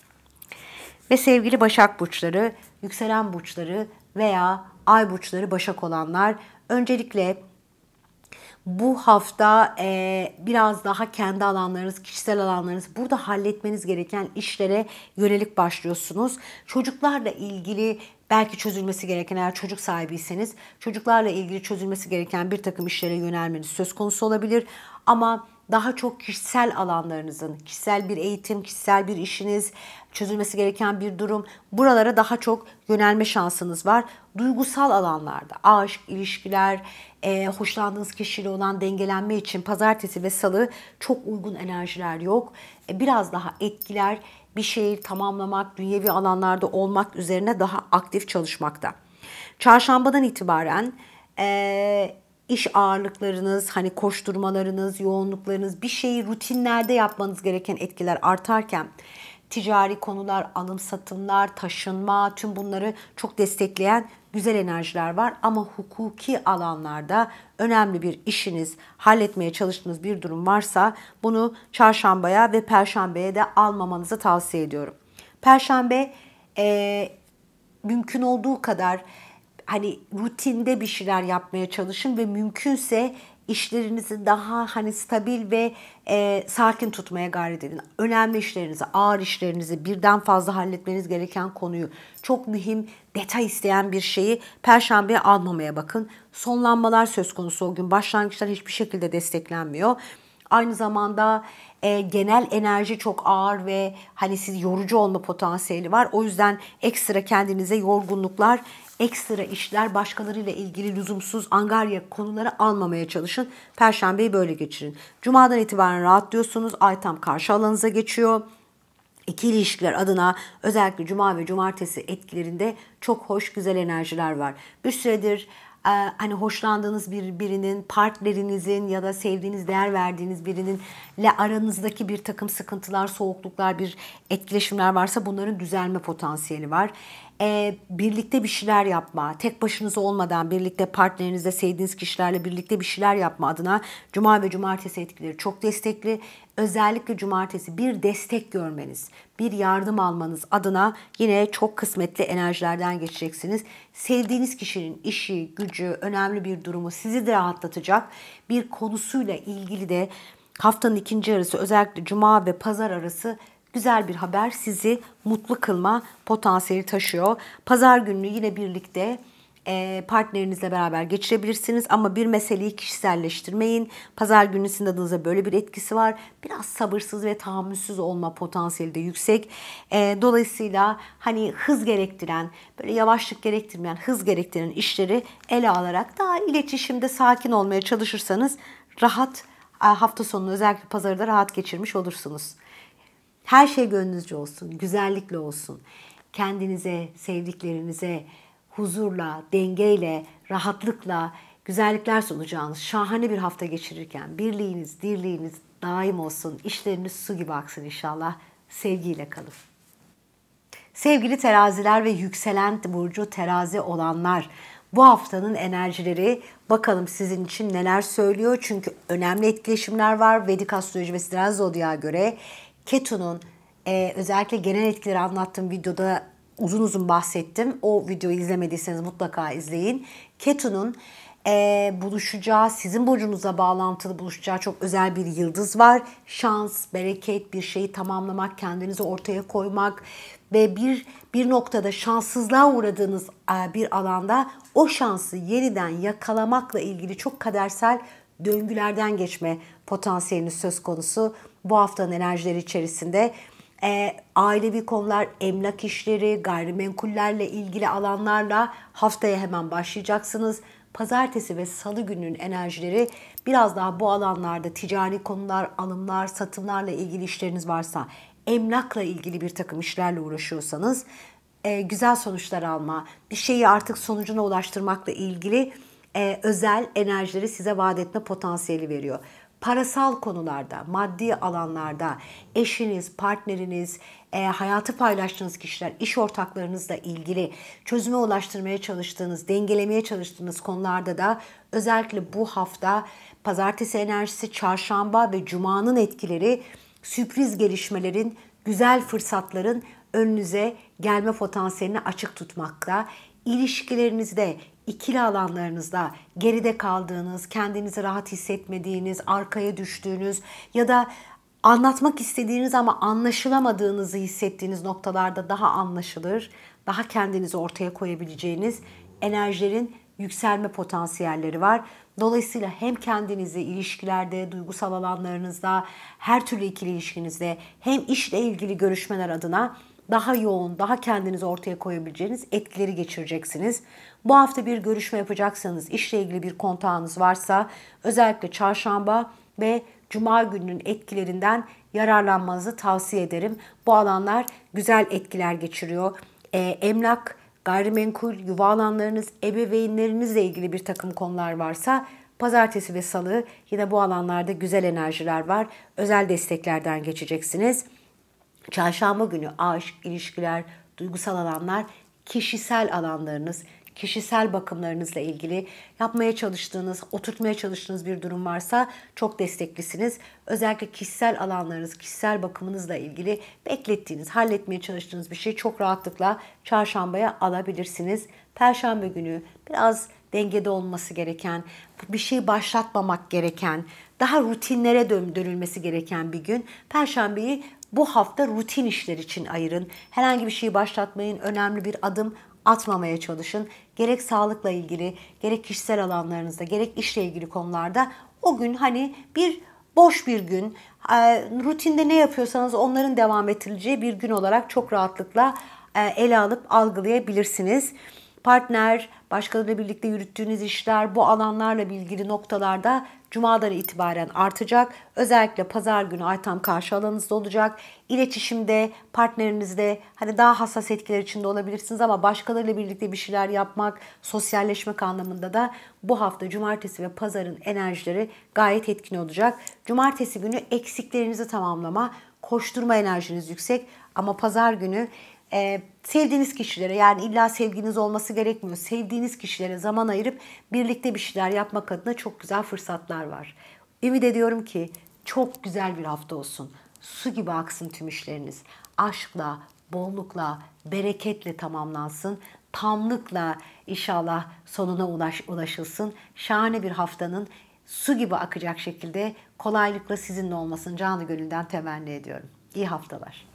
Ve sevgili Başak burçları, yükselen burçları veya ay burçları Başak olanlar öncelikle bu hafta e, biraz daha kendi alanlarınız, kişisel alanlarınız, burada halletmeniz gereken işlere yönelik başlıyorsunuz. Çocuklarla ilgili belki çözülmesi gereken eğer çocuk sahibiyseniz çocuklarla ilgili çözülmesi gereken bir takım işlere yönelmeniz söz konusu olabilir. Ama daha çok kişisel alanlarınızın, kişisel bir eğitim, kişisel bir işiniz, çözülmesi gereken bir durum. Buralara daha çok yönelme şansınız var. Duygusal alanlarda aşk, ilişkiler, e, hoşlandığınız kişiyle olan dengelenme için pazartesi ve salı çok uygun enerjiler yok. E, biraz daha etkiler bir şeyi tamamlamak, dünyevi alanlarda olmak üzerine daha aktif çalışmakta. Çarşambadan itibaren e, iş ağırlıklarınız, hani koşturmalarınız, yoğunluklarınız, bir şeyi rutinlerde yapmanız gereken etkiler artarken ticari konular, alım satımlar, taşınma, tüm bunları çok destekleyen güzel enerjiler var ama hukuki alanlarda önemli bir işiniz, halletmeye çalıştığınız bir durum varsa bunu çarşambaya ve perşembeye de almamanızı tavsiye ediyorum. Perşembe e, mümkün olduğu kadar hani rutinde bir şeyler yapmaya çalışın ve mümkünse işlerinizi daha hani stabil ve e, sakin tutmaya gayret edin. Önemli işlerinizi, ağır işlerinizi, birden fazla halletmeniz gereken konuyu, çok mühim detay isteyen bir şeyi perşembeye almamaya bakın. Sonlanmalar söz konusu o gün. Başlangıçlar hiçbir şekilde desteklenmiyor. Aynı zamanda e, genel enerji çok ağır ve hani siz yorucu olma potansiyeli var. O yüzden ekstra kendinize yorgunluklar ekstra işler, başkalarıyla ilgili lüzumsuz angarya konuları almamaya çalışın. Perşembeyi böyle geçirin. Cuma'dan itibaren rahatlıyorsunuz. Ay tam karşı alanınıza geçiyor. İki ilişkiler adına özellikle cuma ve cumartesi etkilerinde çok hoş güzel enerjiler var. Bir süredir e, hani hoşlandığınız bir birinin, partnerinizin ya da sevdiğiniz, değer verdiğiniz birininle aranızdaki bir takım sıkıntılar, soğukluklar, bir etkileşimler varsa bunların düzelme potansiyeli var e, birlikte bir şeyler yapma, tek başınıza olmadan birlikte partnerinizle, sevdiğiniz kişilerle birlikte bir şeyler yapma adına cuma ve cumartesi etkileri çok destekli. Özellikle cumartesi bir destek görmeniz, bir yardım almanız adına yine çok kısmetli enerjilerden geçeceksiniz. Sevdiğiniz kişinin işi, gücü, önemli bir durumu sizi de rahatlatacak bir konusuyla ilgili de haftanın ikinci yarısı özellikle cuma ve pazar arası güzel bir haber sizi mutlu kılma potansiyeli taşıyor. Pazar gününü yine birlikte e, partnerinizle beraber geçirebilirsiniz ama bir meseleyi kişiselleştirmeyin. Pazar günü sizin adınıza böyle bir etkisi var. Biraz sabırsız ve tahammülsüz olma potansiyeli de yüksek. E, dolayısıyla hani hız gerektiren, böyle yavaşlık gerektirmeyen, hız gerektiren işleri ele alarak daha iletişimde sakin olmaya çalışırsanız rahat e, hafta sonu özellikle pazarda rahat geçirmiş olursunuz. Her şey gönlünüzce olsun, güzellikle olsun. Kendinize, sevdiklerinize huzurla, dengeyle, rahatlıkla güzellikler sunacağınız şahane bir hafta geçirirken birliğiniz, dirliğiniz daim olsun. İşleriniz su gibi aksın inşallah. Sevgiyle kalın. Sevgili teraziler ve yükselen burcu terazi olanlar bu haftanın enerjileri bakalım sizin için neler söylüyor. Çünkü önemli etkileşimler var. Vedik astroloji ve siren zodyağa göre ketonun e, özellikle genel etkileri anlattığım videoda uzun uzun bahsettim. O videoyu izlemediyseniz mutlaka izleyin. Ketonun e, buluşacağı, sizin burcunuza bağlantılı buluşacağı çok özel bir yıldız var. Şans, bereket, bir şeyi tamamlamak, kendinizi ortaya koymak ve bir bir noktada şanssızlığa uğradığınız e, bir alanda o şansı yeniden yakalamakla ilgili çok kadersel döngülerden geçme potansiyeliniz söz konusu bu haftanın enerjileri içerisinde e, ailevi konular, emlak işleri, gayrimenkullerle ilgili alanlarla haftaya hemen başlayacaksınız. Pazartesi ve salı gününün enerjileri biraz daha bu alanlarda ticari konular, alımlar, satımlarla ilgili işleriniz varsa, emlakla ilgili bir takım işlerle uğraşıyorsanız e, güzel sonuçlar alma, bir şeyi artık sonucuna ulaştırmakla ilgili e, özel enerjileri size vaat etme potansiyeli veriyor parasal konularda, maddi alanlarda eşiniz, partneriniz, e, hayatı paylaştığınız kişiler, iş ortaklarınızla ilgili çözüme ulaştırmaya çalıştığınız, dengelemeye çalıştığınız konularda da özellikle bu hafta pazartesi enerjisi, çarşamba ve cumanın etkileri sürpriz gelişmelerin, güzel fırsatların önünüze gelme potansiyelini açık tutmakta. İlişkilerinizde ikili alanlarınızda geride kaldığınız, kendinizi rahat hissetmediğiniz, arkaya düştüğünüz ya da anlatmak istediğiniz ama anlaşılamadığınızı hissettiğiniz noktalarda daha anlaşılır, daha kendinizi ortaya koyabileceğiniz enerjilerin yükselme potansiyelleri var. Dolayısıyla hem kendinizi ilişkilerde, duygusal alanlarınızda, her türlü ikili ilişkinizde hem işle ilgili görüşmeler adına daha yoğun, daha kendiniz ortaya koyabileceğiniz etkileri geçireceksiniz. Bu hafta bir görüşme yapacaksanız, işle ilgili bir kontağınız varsa özellikle çarşamba ve cuma gününün etkilerinden yararlanmanızı tavsiye ederim. Bu alanlar güzel etkiler geçiriyor. E, emlak, gayrimenkul, yuva alanlarınız, ebeveynlerinizle ilgili bir takım konular varsa pazartesi ve salı yine bu alanlarda güzel enerjiler var. Özel desteklerden geçeceksiniz. Çarşamba günü aşk, ilişkiler, duygusal alanlar kişisel alanlarınız, kişisel bakımlarınızla ilgili yapmaya çalıştığınız, oturtmaya çalıştığınız bir durum varsa çok desteklisiniz. Özellikle kişisel alanlarınız, kişisel bakımınızla ilgili beklettiğiniz, halletmeye çalıştığınız bir şey çok rahatlıkla çarşambaya alabilirsiniz. Perşembe günü biraz dengede olması gereken, bir şey başlatmamak gereken, daha rutinlere döndürülmesi gereken bir gün. Perşembeyi bu hafta rutin işler için ayırın. Herhangi bir şeyi başlatmayın. Önemli bir adım atmamaya çalışın. Gerek sağlıkla ilgili, gerek kişisel alanlarınızda, gerek işle ilgili konularda o gün hani bir boş bir gün, e, rutinde ne yapıyorsanız onların devam ettirileceği bir gün olarak çok rahatlıkla e, ele alıp algılayabilirsiniz. Partner, başkalarıyla birlikte yürüttüğünüz işler bu alanlarla ilgili noktalarda Cuma'dan itibaren artacak. Özellikle pazar günü ay tam karşı alanınızda olacak. İletişimde, partnerinizde hani daha hassas etkiler içinde olabilirsiniz ama başkalarıyla birlikte bir şeyler yapmak, sosyalleşmek anlamında da bu hafta cumartesi ve pazarın enerjileri gayet etkin olacak. Cumartesi günü eksiklerinizi tamamlama, koşturma enerjiniz yüksek ama pazar günü e, sevdiğiniz kişilere yani illa sevginiz olması gerekmiyor. Sevdiğiniz kişilere zaman ayırıp birlikte bir şeyler yapmak adına çok güzel fırsatlar var. Ümit ediyorum ki çok güzel bir hafta olsun. Su gibi aksın tüm işleriniz. Aşkla, bollukla, bereketle tamamlansın. Tamlıkla inşallah sonuna ulaş, ulaşılsın. Şahane bir haftanın su gibi akacak şekilde kolaylıkla sizinle olmasını canı gönülden temenni ediyorum. İyi haftalar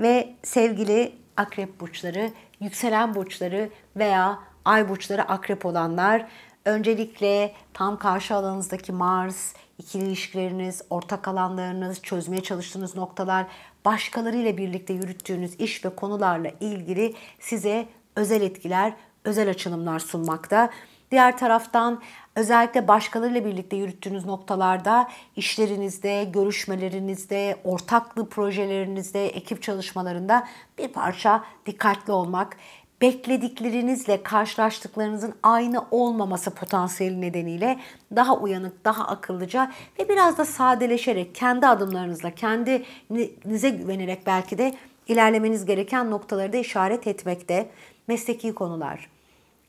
ve sevgili akrep burçları, yükselen burçları veya ay burçları akrep olanlar öncelikle tam karşı alanınızdaki Mars, ikili ilişkileriniz, ortak alanlarınız, çözmeye çalıştığınız noktalar, başkalarıyla birlikte yürüttüğünüz iş ve konularla ilgili size özel etkiler, özel açılımlar sunmakta. Diğer taraftan özellikle başkalarıyla birlikte yürüttüğünüz noktalarda işlerinizde, görüşmelerinizde, ortaklı projelerinizde, ekip çalışmalarında bir parça dikkatli olmak, beklediklerinizle karşılaştıklarınızın aynı olmaması potansiyeli nedeniyle daha uyanık, daha akıllıca ve biraz da sadeleşerek kendi adımlarınızla, kendinize güvenerek belki de ilerlemeniz gereken noktaları da işaret etmekte mesleki konular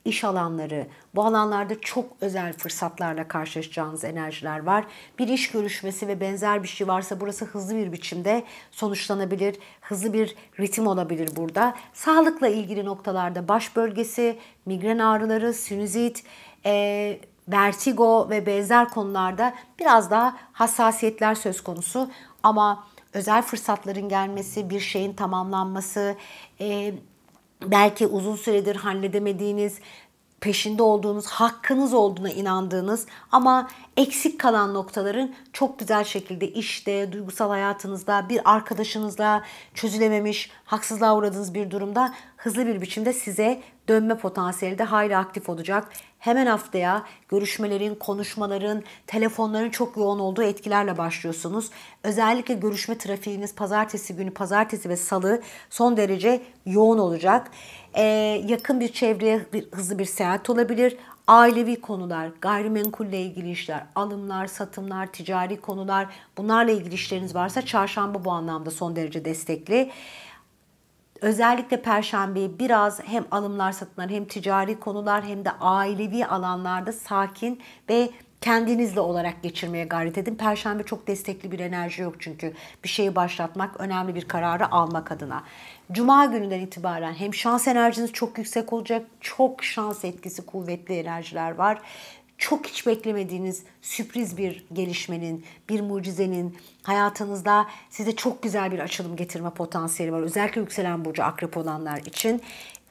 iş alanları, bu alanlarda çok özel fırsatlarla karşılaşacağınız enerjiler var. Bir iş görüşmesi ve benzer bir şey varsa burası hızlı bir biçimde sonuçlanabilir. Hızlı bir ritim olabilir burada. Sağlıkla ilgili noktalarda baş bölgesi, migren ağrıları, sinüzit, ee, vertigo ve benzer konularda biraz daha hassasiyetler söz konusu. Ama özel fırsatların gelmesi, bir şeyin tamamlanması, e, belki uzun süredir halledemediğiniz peşinde olduğunuz, hakkınız olduğuna inandığınız ama eksik kalan noktaların çok güzel şekilde işte, duygusal hayatınızda, bir arkadaşınızla çözülememiş, haksızlığa uğradığınız bir durumda hızlı bir biçimde size dönme potansiyeli de hayli aktif olacak. Hemen haftaya görüşmelerin, konuşmaların, telefonların çok yoğun olduğu etkilerle başlıyorsunuz. Özellikle görüşme trafiğiniz pazartesi günü, pazartesi ve salı son derece yoğun olacak e, yakın bir çevreye bir, hızlı bir seyahat olabilir. Ailevi konular, gayrimenkulle ilgili işler, alımlar, satımlar, ticari konular bunlarla ilgili işleriniz varsa çarşamba bu anlamda son derece destekli. Özellikle perşembeyi biraz hem alımlar satımlar hem ticari konular hem de ailevi alanlarda sakin ve kendinizle olarak geçirmeye gayret edin. Perşembe çok destekli bir enerji yok çünkü. Bir şeyi başlatmak, önemli bir kararı almak adına. Cuma gününden itibaren hem şans enerjiniz çok yüksek olacak, çok şans etkisi kuvvetli enerjiler var çok hiç beklemediğiniz sürpriz bir gelişmenin, bir mucizenin hayatınızda size çok güzel bir açılım getirme potansiyeli var. Özellikle yükselen burcu akrep olanlar için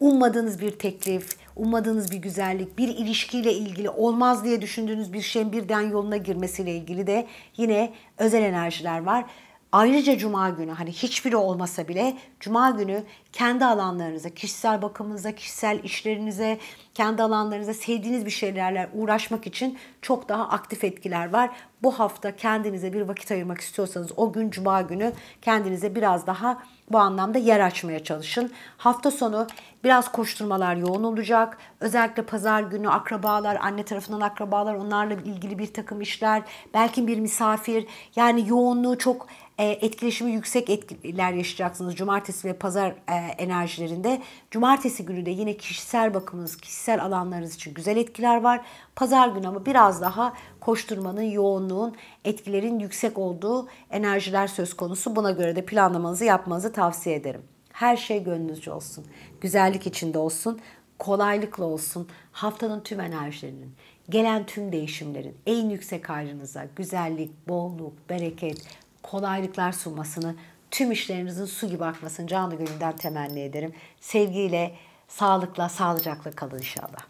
ummadığınız bir teklif, ummadığınız bir güzellik, bir ilişkiyle ilgili olmaz diye düşündüğünüz bir şeyin birden yoluna girmesiyle ilgili de yine özel enerjiler var. Ayrıca cuma günü hani hiçbiri olmasa bile cuma günü kendi alanlarınıza, kişisel bakımınıza, kişisel işlerinize, kendi alanlarınıza sevdiğiniz bir şeylerle uğraşmak için çok daha aktif etkiler var. Bu hafta kendinize bir vakit ayırmak istiyorsanız o gün cuma günü kendinize biraz daha bu anlamda yer açmaya çalışın. Hafta sonu biraz koşturmalar yoğun olacak. Özellikle pazar günü akrabalar, anne tarafından akrabalar onlarla ilgili bir takım işler, belki bir misafir yani yoğunluğu çok e, etkileşimi yüksek etkiler yaşayacaksınız. Cumartesi ve pazar e, e, enerjilerinde. Cumartesi günü de yine kişisel bakımınız, kişisel alanlarınız için güzel etkiler var. Pazar günü ama biraz daha koşturmanın, yoğunluğun, etkilerin yüksek olduğu enerjiler söz konusu. Buna göre de planlamanızı yapmanızı tavsiye ederim. Her şey gönlünüzce olsun. Güzellik içinde olsun. Kolaylıkla olsun. Haftanın tüm enerjilerinin, gelen tüm değişimlerin en yüksek ayrınıza güzellik, bolluk, bereket, kolaylıklar sunmasını tüm işlerinizin su gibi akmasını canlı gönülden temenni ederim. Sevgiyle, sağlıkla, sağlıcakla kalın inşallah.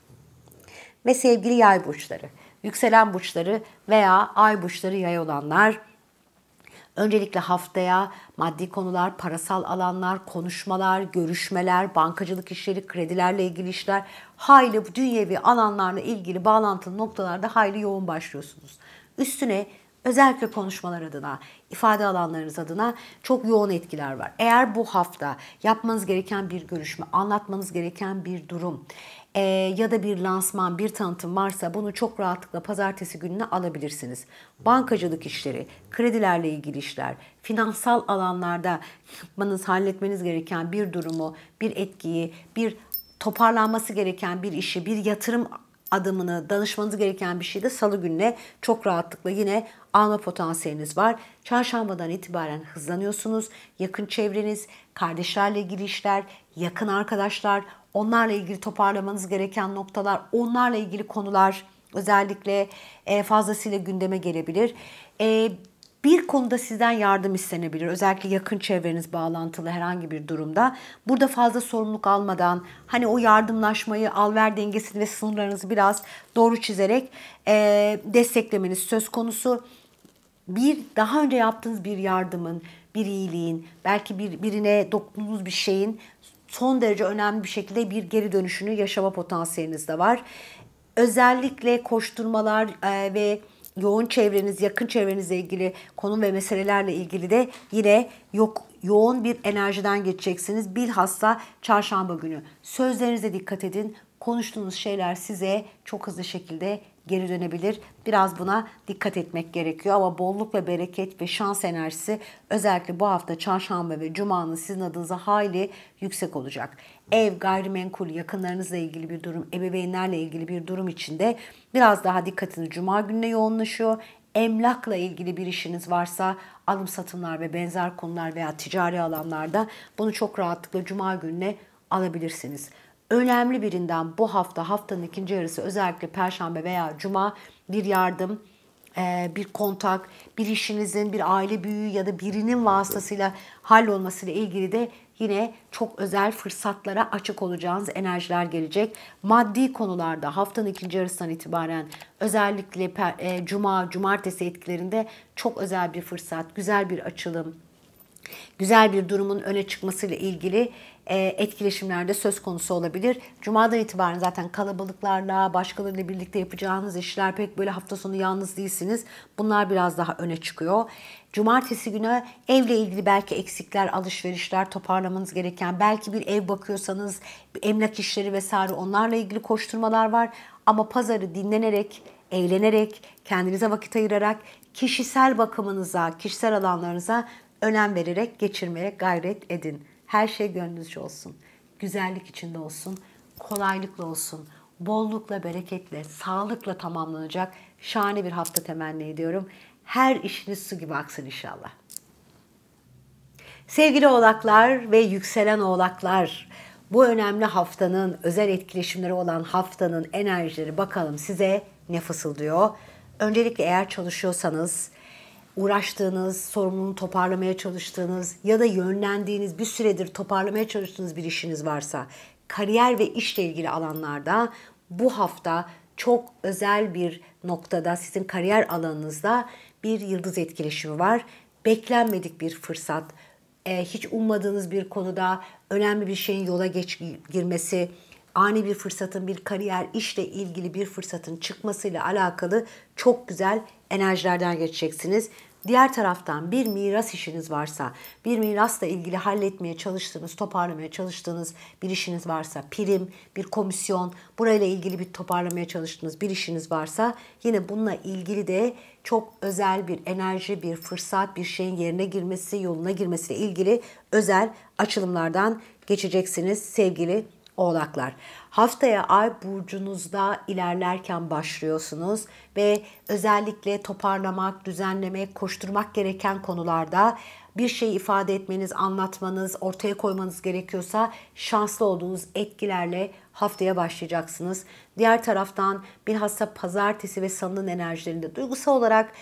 Ve sevgili yay burçları, yükselen burçları veya ay burçları yay olanlar, Öncelikle haftaya maddi konular, parasal alanlar, konuşmalar, görüşmeler, bankacılık işleri, kredilerle ilgili işler, hayli dünyevi alanlarla ilgili bağlantılı noktalarda hayli yoğun başlıyorsunuz. Üstüne özellikle konuşmalar adına, ifade alanlarınız adına çok yoğun etkiler var. Eğer bu hafta yapmanız gereken bir görüşme, anlatmanız gereken bir durum e, ya da bir lansman, bir tanıtım varsa bunu çok rahatlıkla pazartesi gününe alabilirsiniz. Bankacılık işleri, kredilerle ilgili işler, finansal alanlarda yapmanız, halletmeniz gereken bir durumu, bir etkiyi, bir toparlanması gereken bir işi, bir yatırım adımını, danışmanız gereken bir şey de salı gününe çok rahatlıkla yine alma potansiyeliniz var. Çarşambadan itibaren hızlanıyorsunuz. Yakın çevreniz, kardeşlerle ilgili işler, yakın arkadaşlar, onlarla ilgili toparlamanız gereken noktalar, onlarla ilgili konular özellikle e, fazlasıyla gündeme gelebilir. E, bir konuda sizden yardım istenebilir. Özellikle yakın çevreniz bağlantılı herhangi bir durumda. Burada fazla sorumluluk almadan hani o yardımlaşmayı alver dengesini ve sınırlarınızı biraz doğru çizerek e, desteklemeniz söz konusu. Bir daha önce yaptığınız bir yardımın, bir iyiliğin, belki bir, birine dokunduğunuz bir şeyin son derece önemli bir şekilde bir geri dönüşünü yaşama potansiyeliniz de var. Özellikle koşturmalar e, ve yoğun çevreniz, yakın çevrenizle ilgili konum ve meselelerle ilgili de yine yok yoğun bir enerjiden geçeceksiniz. Bilhassa çarşamba günü. Sözlerinize dikkat edin. Konuştuğunuz şeyler size çok hızlı şekilde geri dönebilir. Biraz buna dikkat etmek gerekiyor ama bolluk ve bereket ve şans enerjisi özellikle bu hafta çarşamba ve cumanın sizin adınıza hayli yüksek olacak ev, gayrimenkul, yakınlarınızla ilgili bir durum, ebeveynlerle ilgili bir durum içinde biraz daha dikkatiniz cuma gününe yoğunlaşıyor. Emlakla ilgili bir işiniz varsa alım satımlar ve benzer konular veya ticari alanlarda bunu çok rahatlıkla cuma gününe alabilirsiniz. Önemli birinden bu hafta haftanın ikinci yarısı özellikle perşembe veya cuma bir yardım, e, bir kontak, bir işinizin, bir aile büyüğü ya da birinin vasıtasıyla hallolmasıyla ilgili de yine çok özel fırsatlara açık olacağınız enerjiler gelecek. Maddi konularda haftanın ikinci yarısından itibaren özellikle e, cuma, cumartesi etkilerinde çok özel bir fırsat, güzel bir açılım, güzel bir durumun öne çıkmasıyla ilgili e, etkileşimlerde söz konusu olabilir. Cuma'dan itibaren zaten kalabalıklarla, başkalarıyla birlikte yapacağınız işler pek böyle hafta sonu yalnız değilsiniz. Bunlar biraz daha öne çıkıyor. Cumartesi günü evle ilgili belki eksikler, alışverişler toparlamanız gereken, belki bir ev bakıyorsanız emlak işleri vesaire onlarla ilgili koşturmalar var. Ama pazarı dinlenerek, eğlenerek, kendinize vakit ayırarak kişisel bakımınıza, kişisel alanlarınıza önem vererek geçirmeye gayret edin. Her şey gönlünüzce olsun. Güzellik içinde olsun, kolaylıkla olsun, bollukla, bereketle, sağlıkla tamamlanacak şahane bir hafta temenni ediyorum. Her işiniz su gibi aksın inşallah. Sevgili oğlaklar ve yükselen oğlaklar, bu önemli haftanın özel etkileşimleri olan haftanın enerjileri bakalım size ne fısıldıyor. Öncelikle eğer çalışıyorsanız uğraştığınız, sorumluluğunu toparlamaya çalıştığınız ya da yönlendiğiniz bir süredir toparlamaya çalıştığınız bir işiniz varsa kariyer ve işle ilgili alanlarda bu hafta çok özel bir noktada sizin kariyer alanınızda bir yıldız etkileşimi var. Beklenmedik bir fırsat, e, hiç ummadığınız bir konuda önemli bir şeyin yola geç girmesi, ani bir fırsatın bir kariyer işle ilgili bir fırsatın çıkmasıyla alakalı çok güzel enerjilerden geçeceksiniz. Diğer taraftan bir miras işiniz varsa, bir mirasla ilgili halletmeye çalıştığınız, toparlamaya çalıştığınız bir işiniz varsa, prim, bir komisyon, burayla ilgili bir toparlamaya çalıştığınız bir işiniz varsa yine bununla ilgili de çok özel bir enerji, bir fırsat, bir şeyin yerine girmesi, yoluna girmesiyle ilgili özel açılımlardan geçeceksiniz sevgili Oğlaklar. Haftaya ay burcunuzda ilerlerken başlıyorsunuz ve özellikle toparlamak, düzenlemek, koşturmak gereken konularda bir şey ifade etmeniz, anlatmanız, ortaya koymanız gerekiyorsa şanslı olduğunuz etkilerle haftaya başlayacaksınız. Diğer taraftan bilhassa pazartesi ve salının enerjilerinde duygusal olarak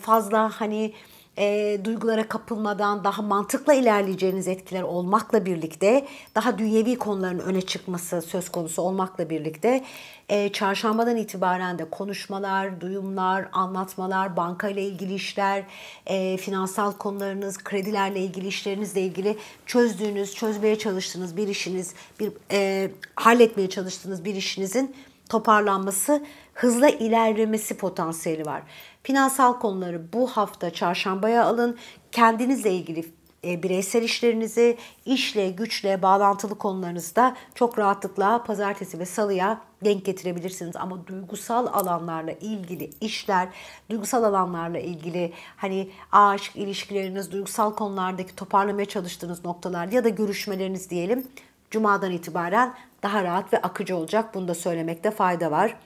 fazla hani e, duygulara kapılmadan daha mantıkla ilerleyeceğiniz etkiler olmakla birlikte daha dünyevi konuların öne çıkması söz konusu olmakla birlikte e, çarşambadan itibaren de konuşmalar, duyumlar, anlatmalar, banka ile ilgili işler, e, finansal konularınız, kredilerle ilgili işlerinizle ilgili çözdüğünüz, çözmeye çalıştığınız bir işiniz, bir e, halletmeye çalıştığınız bir işinizin toparlanması hızla ilerlemesi potansiyeli var. Finansal konuları bu hafta çarşambaya alın. Kendinizle ilgili e, bireysel işlerinizi, işle, güçle bağlantılı konularınızı da çok rahatlıkla pazartesi ve salıya denk getirebilirsiniz. Ama duygusal alanlarla ilgili işler, duygusal alanlarla ilgili hani aşk ilişkileriniz, duygusal konulardaki toparlamaya çalıştığınız noktalar ya da görüşmeleriniz diyelim. Cuma'dan itibaren daha rahat ve akıcı olacak. Bunu da söylemekte fayda var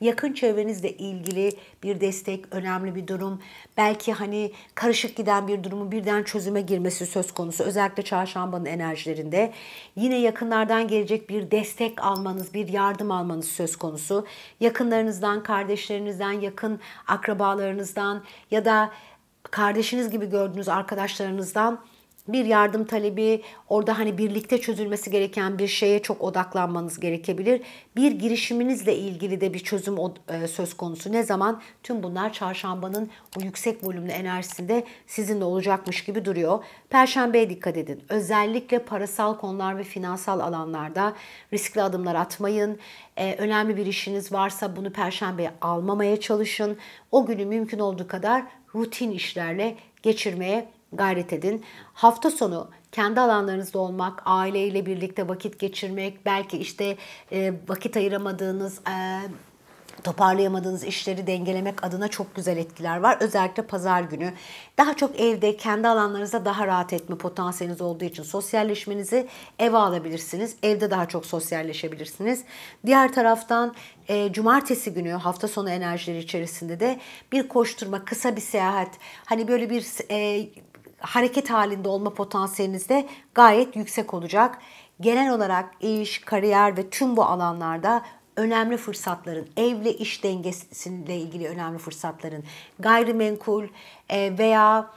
yakın çevrenizle ilgili bir destek önemli bir durum. Belki hani karışık giden bir durumu birden çözüme girmesi söz konusu. Özellikle çarşambanın enerjilerinde. Yine yakınlardan gelecek bir destek almanız, bir yardım almanız söz konusu. Yakınlarınızdan, kardeşlerinizden, yakın akrabalarınızdan ya da kardeşiniz gibi gördüğünüz arkadaşlarınızdan bir yardım talebi, orada hani birlikte çözülmesi gereken bir şeye çok odaklanmanız gerekebilir. Bir girişiminizle ilgili de bir çözüm e, söz konusu. Ne zaman? Tüm bunlar çarşambanın o yüksek volümlü enerjisinde sizinle olacakmış gibi duruyor. Perşembeye dikkat edin. Özellikle parasal konular ve finansal alanlarda riskli adımlar atmayın. Ee, önemli bir işiniz varsa bunu perşembeye almamaya çalışın. O günü mümkün olduğu kadar rutin işlerle geçirmeye gayret edin. Hafta sonu kendi alanlarınızda olmak, aileyle birlikte vakit geçirmek, belki işte e, vakit ayıramadığınız e, toparlayamadığınız işleri dengelemek adına çok güzel etkiler var. Özellikle pazar günü. Daha çok evde, kendi alanlarınızda daha rahat etme potansiyeliniz olduğu için sosyalleşmenizi eve alabilirsiniz. Evde daha çok sosyalleşebilirsiniz. Diğer taraftan e, cumartesi günü hafta sonu enerjileri içerisinde de bir koşturma, kısa bir seyahat, hani böyle bir e, hareket halinde olma potansiyeliniz de gayet yüksek olacak. Genel olarak iş, kariyer ve tüm bu alanlarda önemli fırsatların, evle iş dengesiyle ilgili önemli fırsatların, gayrimenkul e, veya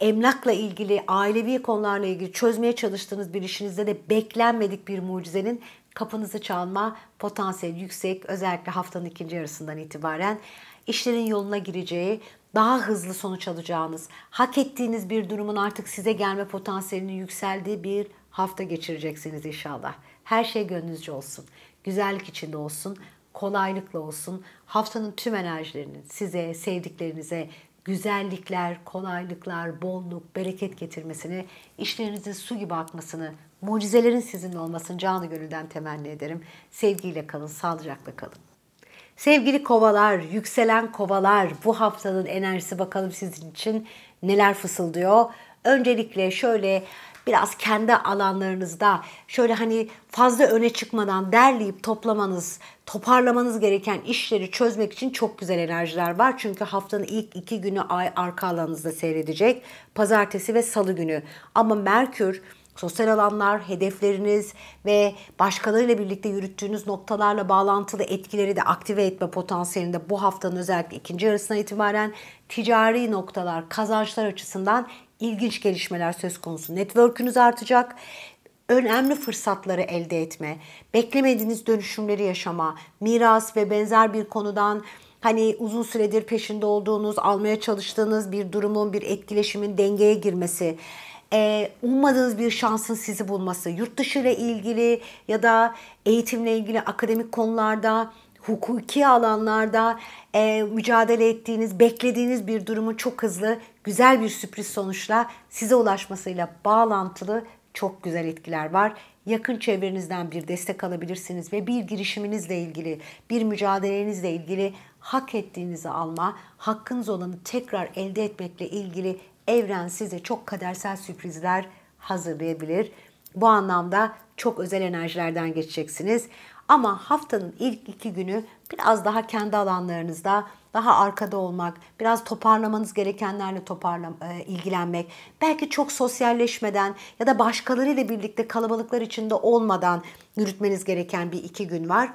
emlakla ilgili, ailevi konularla ilgili çözmeye çalıştığınız bir işinizde de beklenmedik bir mucizenin kapınızı çalma potansiyeli yüksek. Özellikle haftanın ikinci yarısından itibaren işlerin yoluna gireceği, daha hızlı sonuç alacağınız, hak ettiğiniz bir durumun artık size gelme potansiyelinin yükseldiği bir hafta geçireceksiniz inşallah. Her şey gönlünüzce olsun. Güzellik içinde olsun, kolaylıkla olsun. Haftanın tüm enerjilerinin size, sevdiklerinize, güzellikler, kolaylıklar, bolluk, bereket getirmesini, işlerinizin su gibi akmasını, mucizelerin sizinle olmasını canı gönülden temenni ederim. Sevgiyle kalın, sağlıcakla kalın. Sevgili kovalar, yükselen kovalar bu haftanın enerjisi bakalım sizin için neler fısıldıyor. Öncelikle şöyle biraz kendi alanlarınızda şöyle hani fazla öne çıkmadan derleyip toplamanız, toparlamanız gereken işleri çözmek için çok güzel enerjiler var. Çünkü haftanın ilk iki günü ay arka alanınızda seyredecek. Pazartesi ve salı günü. Ama Merkür sosyal alanlar, hedefleriniz ve başkalarıyla birlikte yürüttüğünüz noktalarla bağlantılı etkileri de aktive etme potansiyelinde bu haftanın özellikle ikinci yarısına itibaren ticari noktalar, kazançlar açısından ilginç gelişmeler söz konusu. Network'ünüz artacak önemli fırsatları elde etme, beklemediğiniz dönüşümleri yaşama, miras ve benzer bir konudan hani uzun süredir peşinde olduğunuz, almaya çalıştığınız bir durumun, bir etkileşimin dengeye girmesi, e, ummadığınız bir şansın sizi bulması, yurt dışı ile ilgili ya da eğitimle ilgili akademik konularda, hukuki alanlarda e, mücadele ettiğiniz, beklediğiniz bir durumun çok hızlı, güzel bir sürpriz sonuçla size ulaşmasıyla bağlantılı çok güzel etkiler var. Yakın çevrenizden bir destek alabilirsiniz ve bir girişiminizle ilgili, bir mücadelenizle ilgili hak ettiğinizi alma, hakkınız olanı tekrar elde etmekle ilgili evren size çok kadersel sürprizler hazırlayabilir. Bu anlamda çok özel enerjilerden geçeceksiniz. Ama haftanın ilk iki günü biraz daha kendi alanlarınızda daha arkada olmak, biraz toparlamanız gerekenlerle toparla, e, ilgilenmek, belki çok sosyalleşmeden ya da başkalarıyla birlikte kalabalıklar içinde olmadan yürütmeniz gereken bir iki gün var.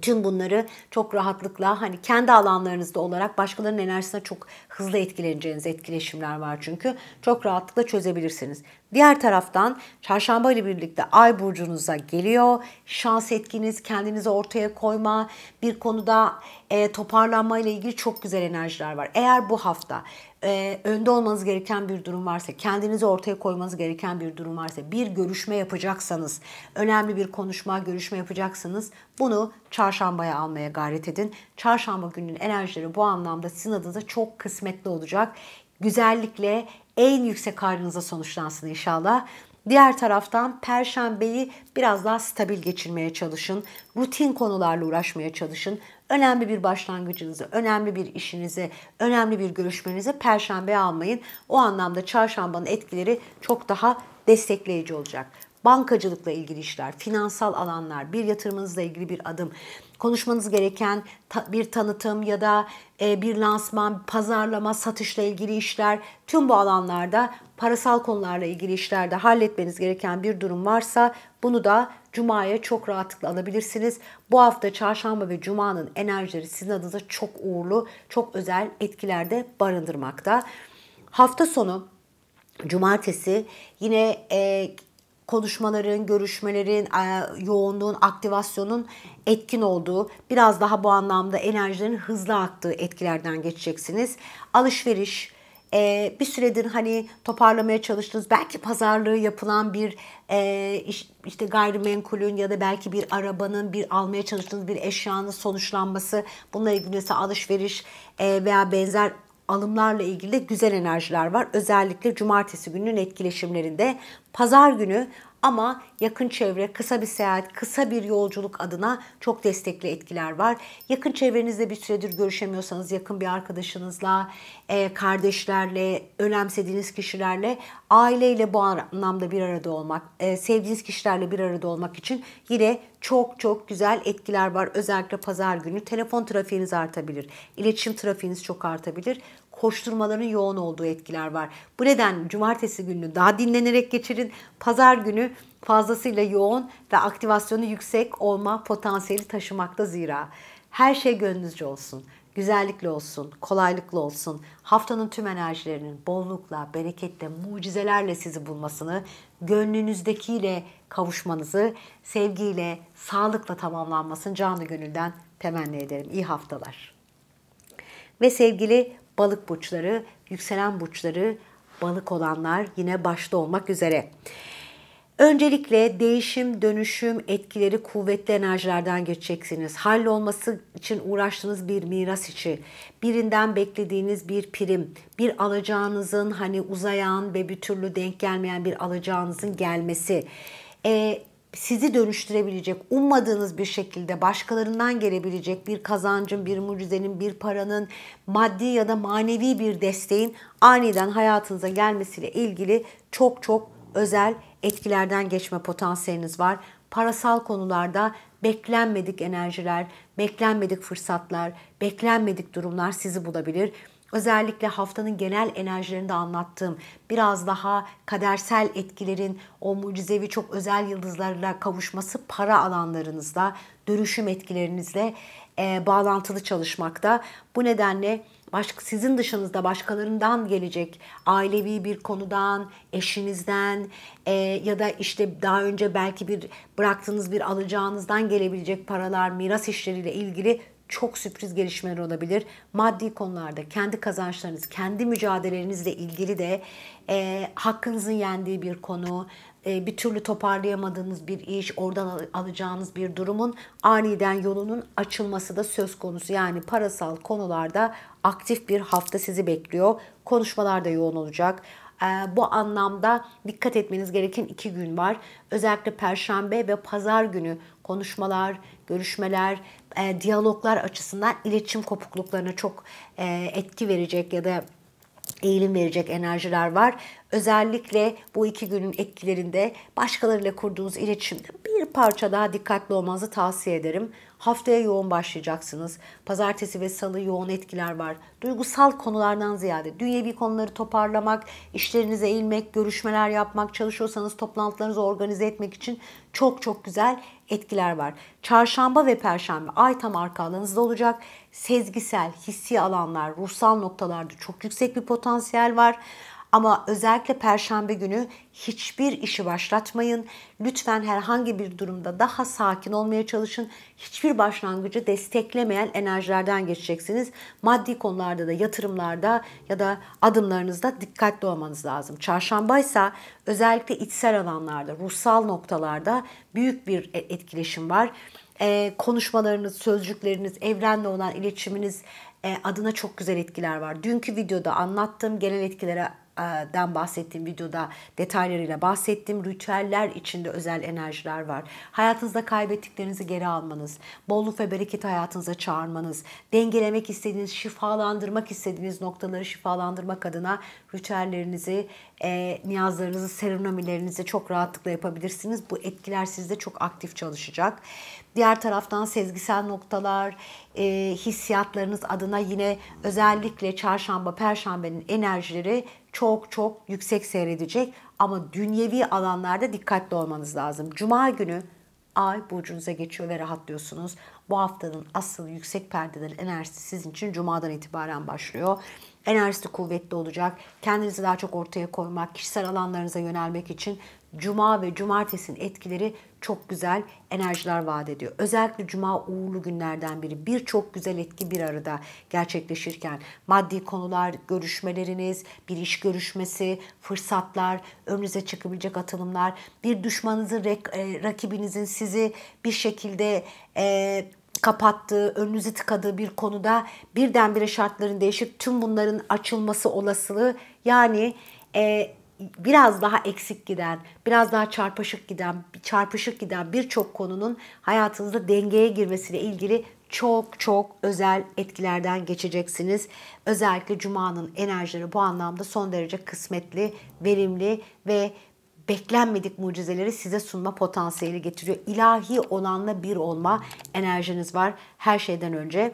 Tüm bunları çok rahatlıkla hani kendi alanlarınızda olarak başkalarının enerjisine çok hızlı etkileneceğiniz etkileşimler var çünkü çok rahatlıkla çözebilirsiniz. Diğer taraftan çarşamba ile birlikte ay burcunuza geliyor. Şans etkiniz, kendinizi ortaya koyma, bir konuda e, toparlanma ile ilgili çok güzel enerjiler var. Eğer bu hafta e, önde olmanız gereken bir durum varsa, kendinizi ortaya koymanız gereken bir durum varsa, bir görüşme yapacaksanız, önemli bir konuşma, görüşme yapacaksanız bunu çarşambaya almaya gayret edin. Çarşamba gününün enerjileri bu anlamda sizin adınıza çok kısmetli olacak. Güzellikle en yüksek hayrınıza sonuçlansın inşallah. Diğer taraftan perşembeyi biraz daha stabil geçirmeye çalışın. Rutin konularla uğraşmaya çalışın önemli bir başlangıcınızı, önemli bir işinizi, önemli bir görüşmenize Perşembe almayın. O anlamda çarşambanın etkileri çok daha destekleyici olacak bankacılıkla ilgili işler, finansal alanlar, bir yatırımınızla ilgili bir adım, konuşmanız gereken ta bir tanıtım ya da e, bir lansman, pazarlama, satışla ilgili işler, tüm bu alanlarda parasal konularla ilgili işlerde halletmeniz gereken bir durum varsa bunu da Cuma'ya çok rahatlıkla alabilirsiniz. Bu hafta çarşamba ve cumanın enerjileri sizin adınıza çok uğurlu, çok özel etkilerde barındırmakta. Hafta sonu cumartesi yine e, konuşmaların, görüşmelerin, e, yoğunluğun, aktivasyonun etkin olduğu, biraz daha bu anlamda enerjilerin hızlı aktığı etkilerden geçeceksiniz. Alışveriş, e, bir süredir hani toparlamaya çalıştınız. Belki pazarlığı yapılan bir e, iş, işte gayrimenkulün ya da belki bir arabanın bir almaya çalıştığınız bir eşyanın sonuçlanması bununla ilgili ise alışveriş e, veya benzer alımlarla ilgili güzel enerjiler var. Özellikle cumartesi gününün etkileşimlerinde pazar günü ama yakın çevre, kısa bir seyahat, kısa bir yolculuk adına çok destekli etkiler var. Yakın çevrenizde bir süredir görüşemiyorsanız yakın bir arkadaşınızla, e, kardeşlerle, önemsediğiniz kişilerle, aileyle bu anlamda bir arada olmak, e, sevdiğiniz kişilerle bir arada olmak için yine çok çok güzel etkiler var. Özellikle pazar günü telefon trafiğiniz artabilir, iletişim trafiğiniz çok artabilir koşturmaların yoğun olduğu etkiler var. Bu neden cumartesi gününü daha dinlenerek geçirin. Pazar günü fazlasıyla yoğun ve aktivasyonu yüksek olma potansiyeli taşımakta zira. Her şey gönlünüzce olsun. Güzellikle olsun, kolaylıkla olsun. Haftanın tüm enerjilerinin bollukla, bereketle, mucizelerle sizi bulmasını, gönlünüzdekiyle kavuşmanızı, sevgiyle, sağlıkla tamamlanmasını canı gönülden temenni ederim. İyi haftalar. Ve sevgili balık burçları, yükselen burçları, balık olanlar yine başta olmak üzere. Öncelikle değişim, dönüşüm etkileri kuvvetli enerjilerden geçeceksiniz. Hallolması için uğraştığınız bir miras içi, birinden beklediğiniz bir prim, bir alacağınızın hani uzayan ve bir türlü denk gelmeyen bir alacağınızın gelmesi, e, sizi dönüştürebilecek, ummadığınız bir şekilde başkalarından gelebilecek bir kazancın, bir mucizenin, bir paranın, maddi ya da manevi bir desteğin aniden hayatınıza gelmesiyle ilgili çok çok özel etkilerden geçme potansiyeliniz var. Parasal konularda beklenmedik enerjiler, beklenmedik fırsatlar, beklenmedik durumlar sizi bulabilir. Özellikle haftanın genel enerjilerinde anlattığım biraz daha kadersel etkilerin o mucizevi çok özel yıldızlarla kavuşması para alanlarınızda, dönüşüm etkilerinizle e, bağlantılı çalışmakta. Bu nedenle başka, sizin dışınızda başkalarından gelecek ailevi bir konudan, eşinizden e, ya da işte daha önce belki bir bıraktığınız bir alacağınızdan gelebilecek paralar, miras işleriyle ilgili çok sürpriz gelişmeler olabilir. Maddi konularda kendi kazançlarınız, kendi mücadelelerinizle ilgili de e, hakkınızın yendiği bir konu, e, bir türlü toparlayamadığınız bir iş, oradan al alacağınız bir durumun aniden yolunun açılması da söz konusu. Yani parasal konularda aktif bir hafta sizi bekliyor. Konuşmalar da yoğun olacak. E, bu anlamda dikkat etmeniz gereken iki gün var. Özellikle Perşembe ve Pazar günü konuşmalar, görüşmeler e, diyaloglar açısından iletişim kopukluklarına çok e, etki verecek ya da eğilim verecek enerjiler var. Özellikle bu iki günün etkilerinde başkalarıyla kurduğunuz iletişimde bir parça daha dikkatli olmanızı tavsiye ederim. Haftaya yoğun başlayacaksınız. Pazartesi ve salı yoğun etkiler var. Duygusal konulardan ziyade dünyevi konuları toparlamak, işlerinize eğilmek, görüşmeler yapmak, çalışıyorsanız toplantılarınızı organize etmek için çok çok güzel etkiler var. Çarşamba ve perşembe ay tam arka alanınızda olacak. Sezgisel, hissi alanlar, ruhsal noktalarda çok yüksek bir potansiyel var. Ama özellikle perşembe günü hiçbir işi başlatmayın. Lütfen herhangi bir durumda daha sakin olmaya çalışın. Hiçbir başlangıcı desteklemeyen enerjilerden geçeceksiniz. Maddi konularda da yatırımlarda ya da adımlarınızda dikkatli olmanız lazım. Çarşamba ise özellikle içsel alanlarda, ruhsal noktalarda büyük bir e, etkileşim var. E, konuşmalarınız, sözcükleriniz, evrenle olan iletişiminiz, e, adına çok güzel etkiler var. Dünkü videoda anlattığım genel etkilere dan bahsettiğim videoda detaylarıyla bahsettim. Ritüeller içinde özel enerjiler var. Hayatınızda kaybettiklerinizi geri almanız, bolluk ve bereket hayatınıza çağırmanız, dengelemek istediğiniz, şifalandırmak istediğiniz noktaları şifalandırmak adına ritüellerinizi, e, niyazlarınızı, serenomilerinizi çok rahatlıkla yapabilirsiniz. Bu etkiler sizde çok aktif çalışacak. Diğer taraftan sezgisel noktalar, e, hissiyatlarınız adına yine özellikle çarşamba, perşembenin enerjileri çok çok yüksek seyredecek ama dünyevi alanlarda dikkatli olmanız lazım. Cuma günü Ay burcunuza geçiyor ve rahatlıyorsunuz. Bu haftanın asıl yüksek perdeden enerjisi sizin için cumadan itibaren başlıyor. Enerjisi kuvvetli olacak. Kendinizi daha çok ortaya koymak, kişisel alanlarınıza yönelmek için Cuma ve cumartesinin etkileri çok güzel enerjiler vaat ediyor. Özellikle cuma uğurlu günlerden biri. Birçok güzel etki bir arada gerçekleşirken maddi konular, görüşmeleriniz, bir iş görüşmesi, fırsatlar, önünüze çıkabilecek atılımlar, bir düşmanınızı, e, rakibinizin sizi bir şekilde e, kapattığı, önünüzü tıkadığı bir konuda birdenbire şartların değişip tüm bunların açılması olasılığı yani e, biraz daha eksik giden, biraz daha çarpışık giden, çarpışık giden birçok konunun hayatınızda dengeye girmesiyle ilgili çok çok özel etkilerden geçeceksiniz. Özellikle cumanın enerjileri bu anlamda son derece kısmetli, verimli ve beklenmedik mucizeleri size sunma potansiyeli getiriyor. İlahi olanla bir olma enerjiniz var her şeyden önce.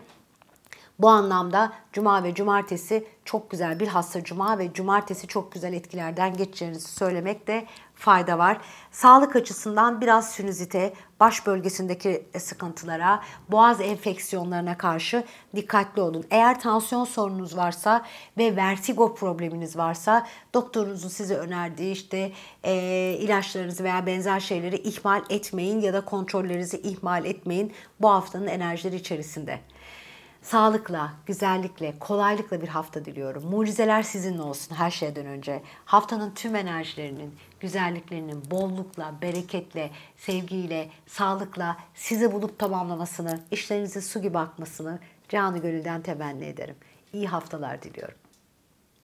Bu anlamda cuma ve cumartesi çok güzel bir bilhassa cuma ve cumartesi çok güzel etkilerden geçeceğinizi söylemek de fayda var. Sağlık açısından biraz sinüzite, baş bölgesindeki e, sıkıntılara, boğaz enfeksiyonlarına karşı dikkatli olun. Eğer tansiyon sorununuz varsa ve vertigo probleminiz varsa doktorunuzun size önerdiği işte e, ilaçlarınızı veya benzer şeyleri ihmal etmeyin ya da kontrollerinizi ihmal etmeyin bu haftanın enerjileri içerisinde. Sağlıkla, güzellikle, kolaylıkla bir hafta diliyorum. Mucizeler sizinle olsun her şeyden önce. Haftanın tüm enerjilerinin, güzelliklerinin bollukla, bereketle, sevgiyle, sağlıkla sizi bulup tamamlamasını, işlerinizi su gibi akmasını canı gönülden temenni ederim. İyi haftalar diliyorum.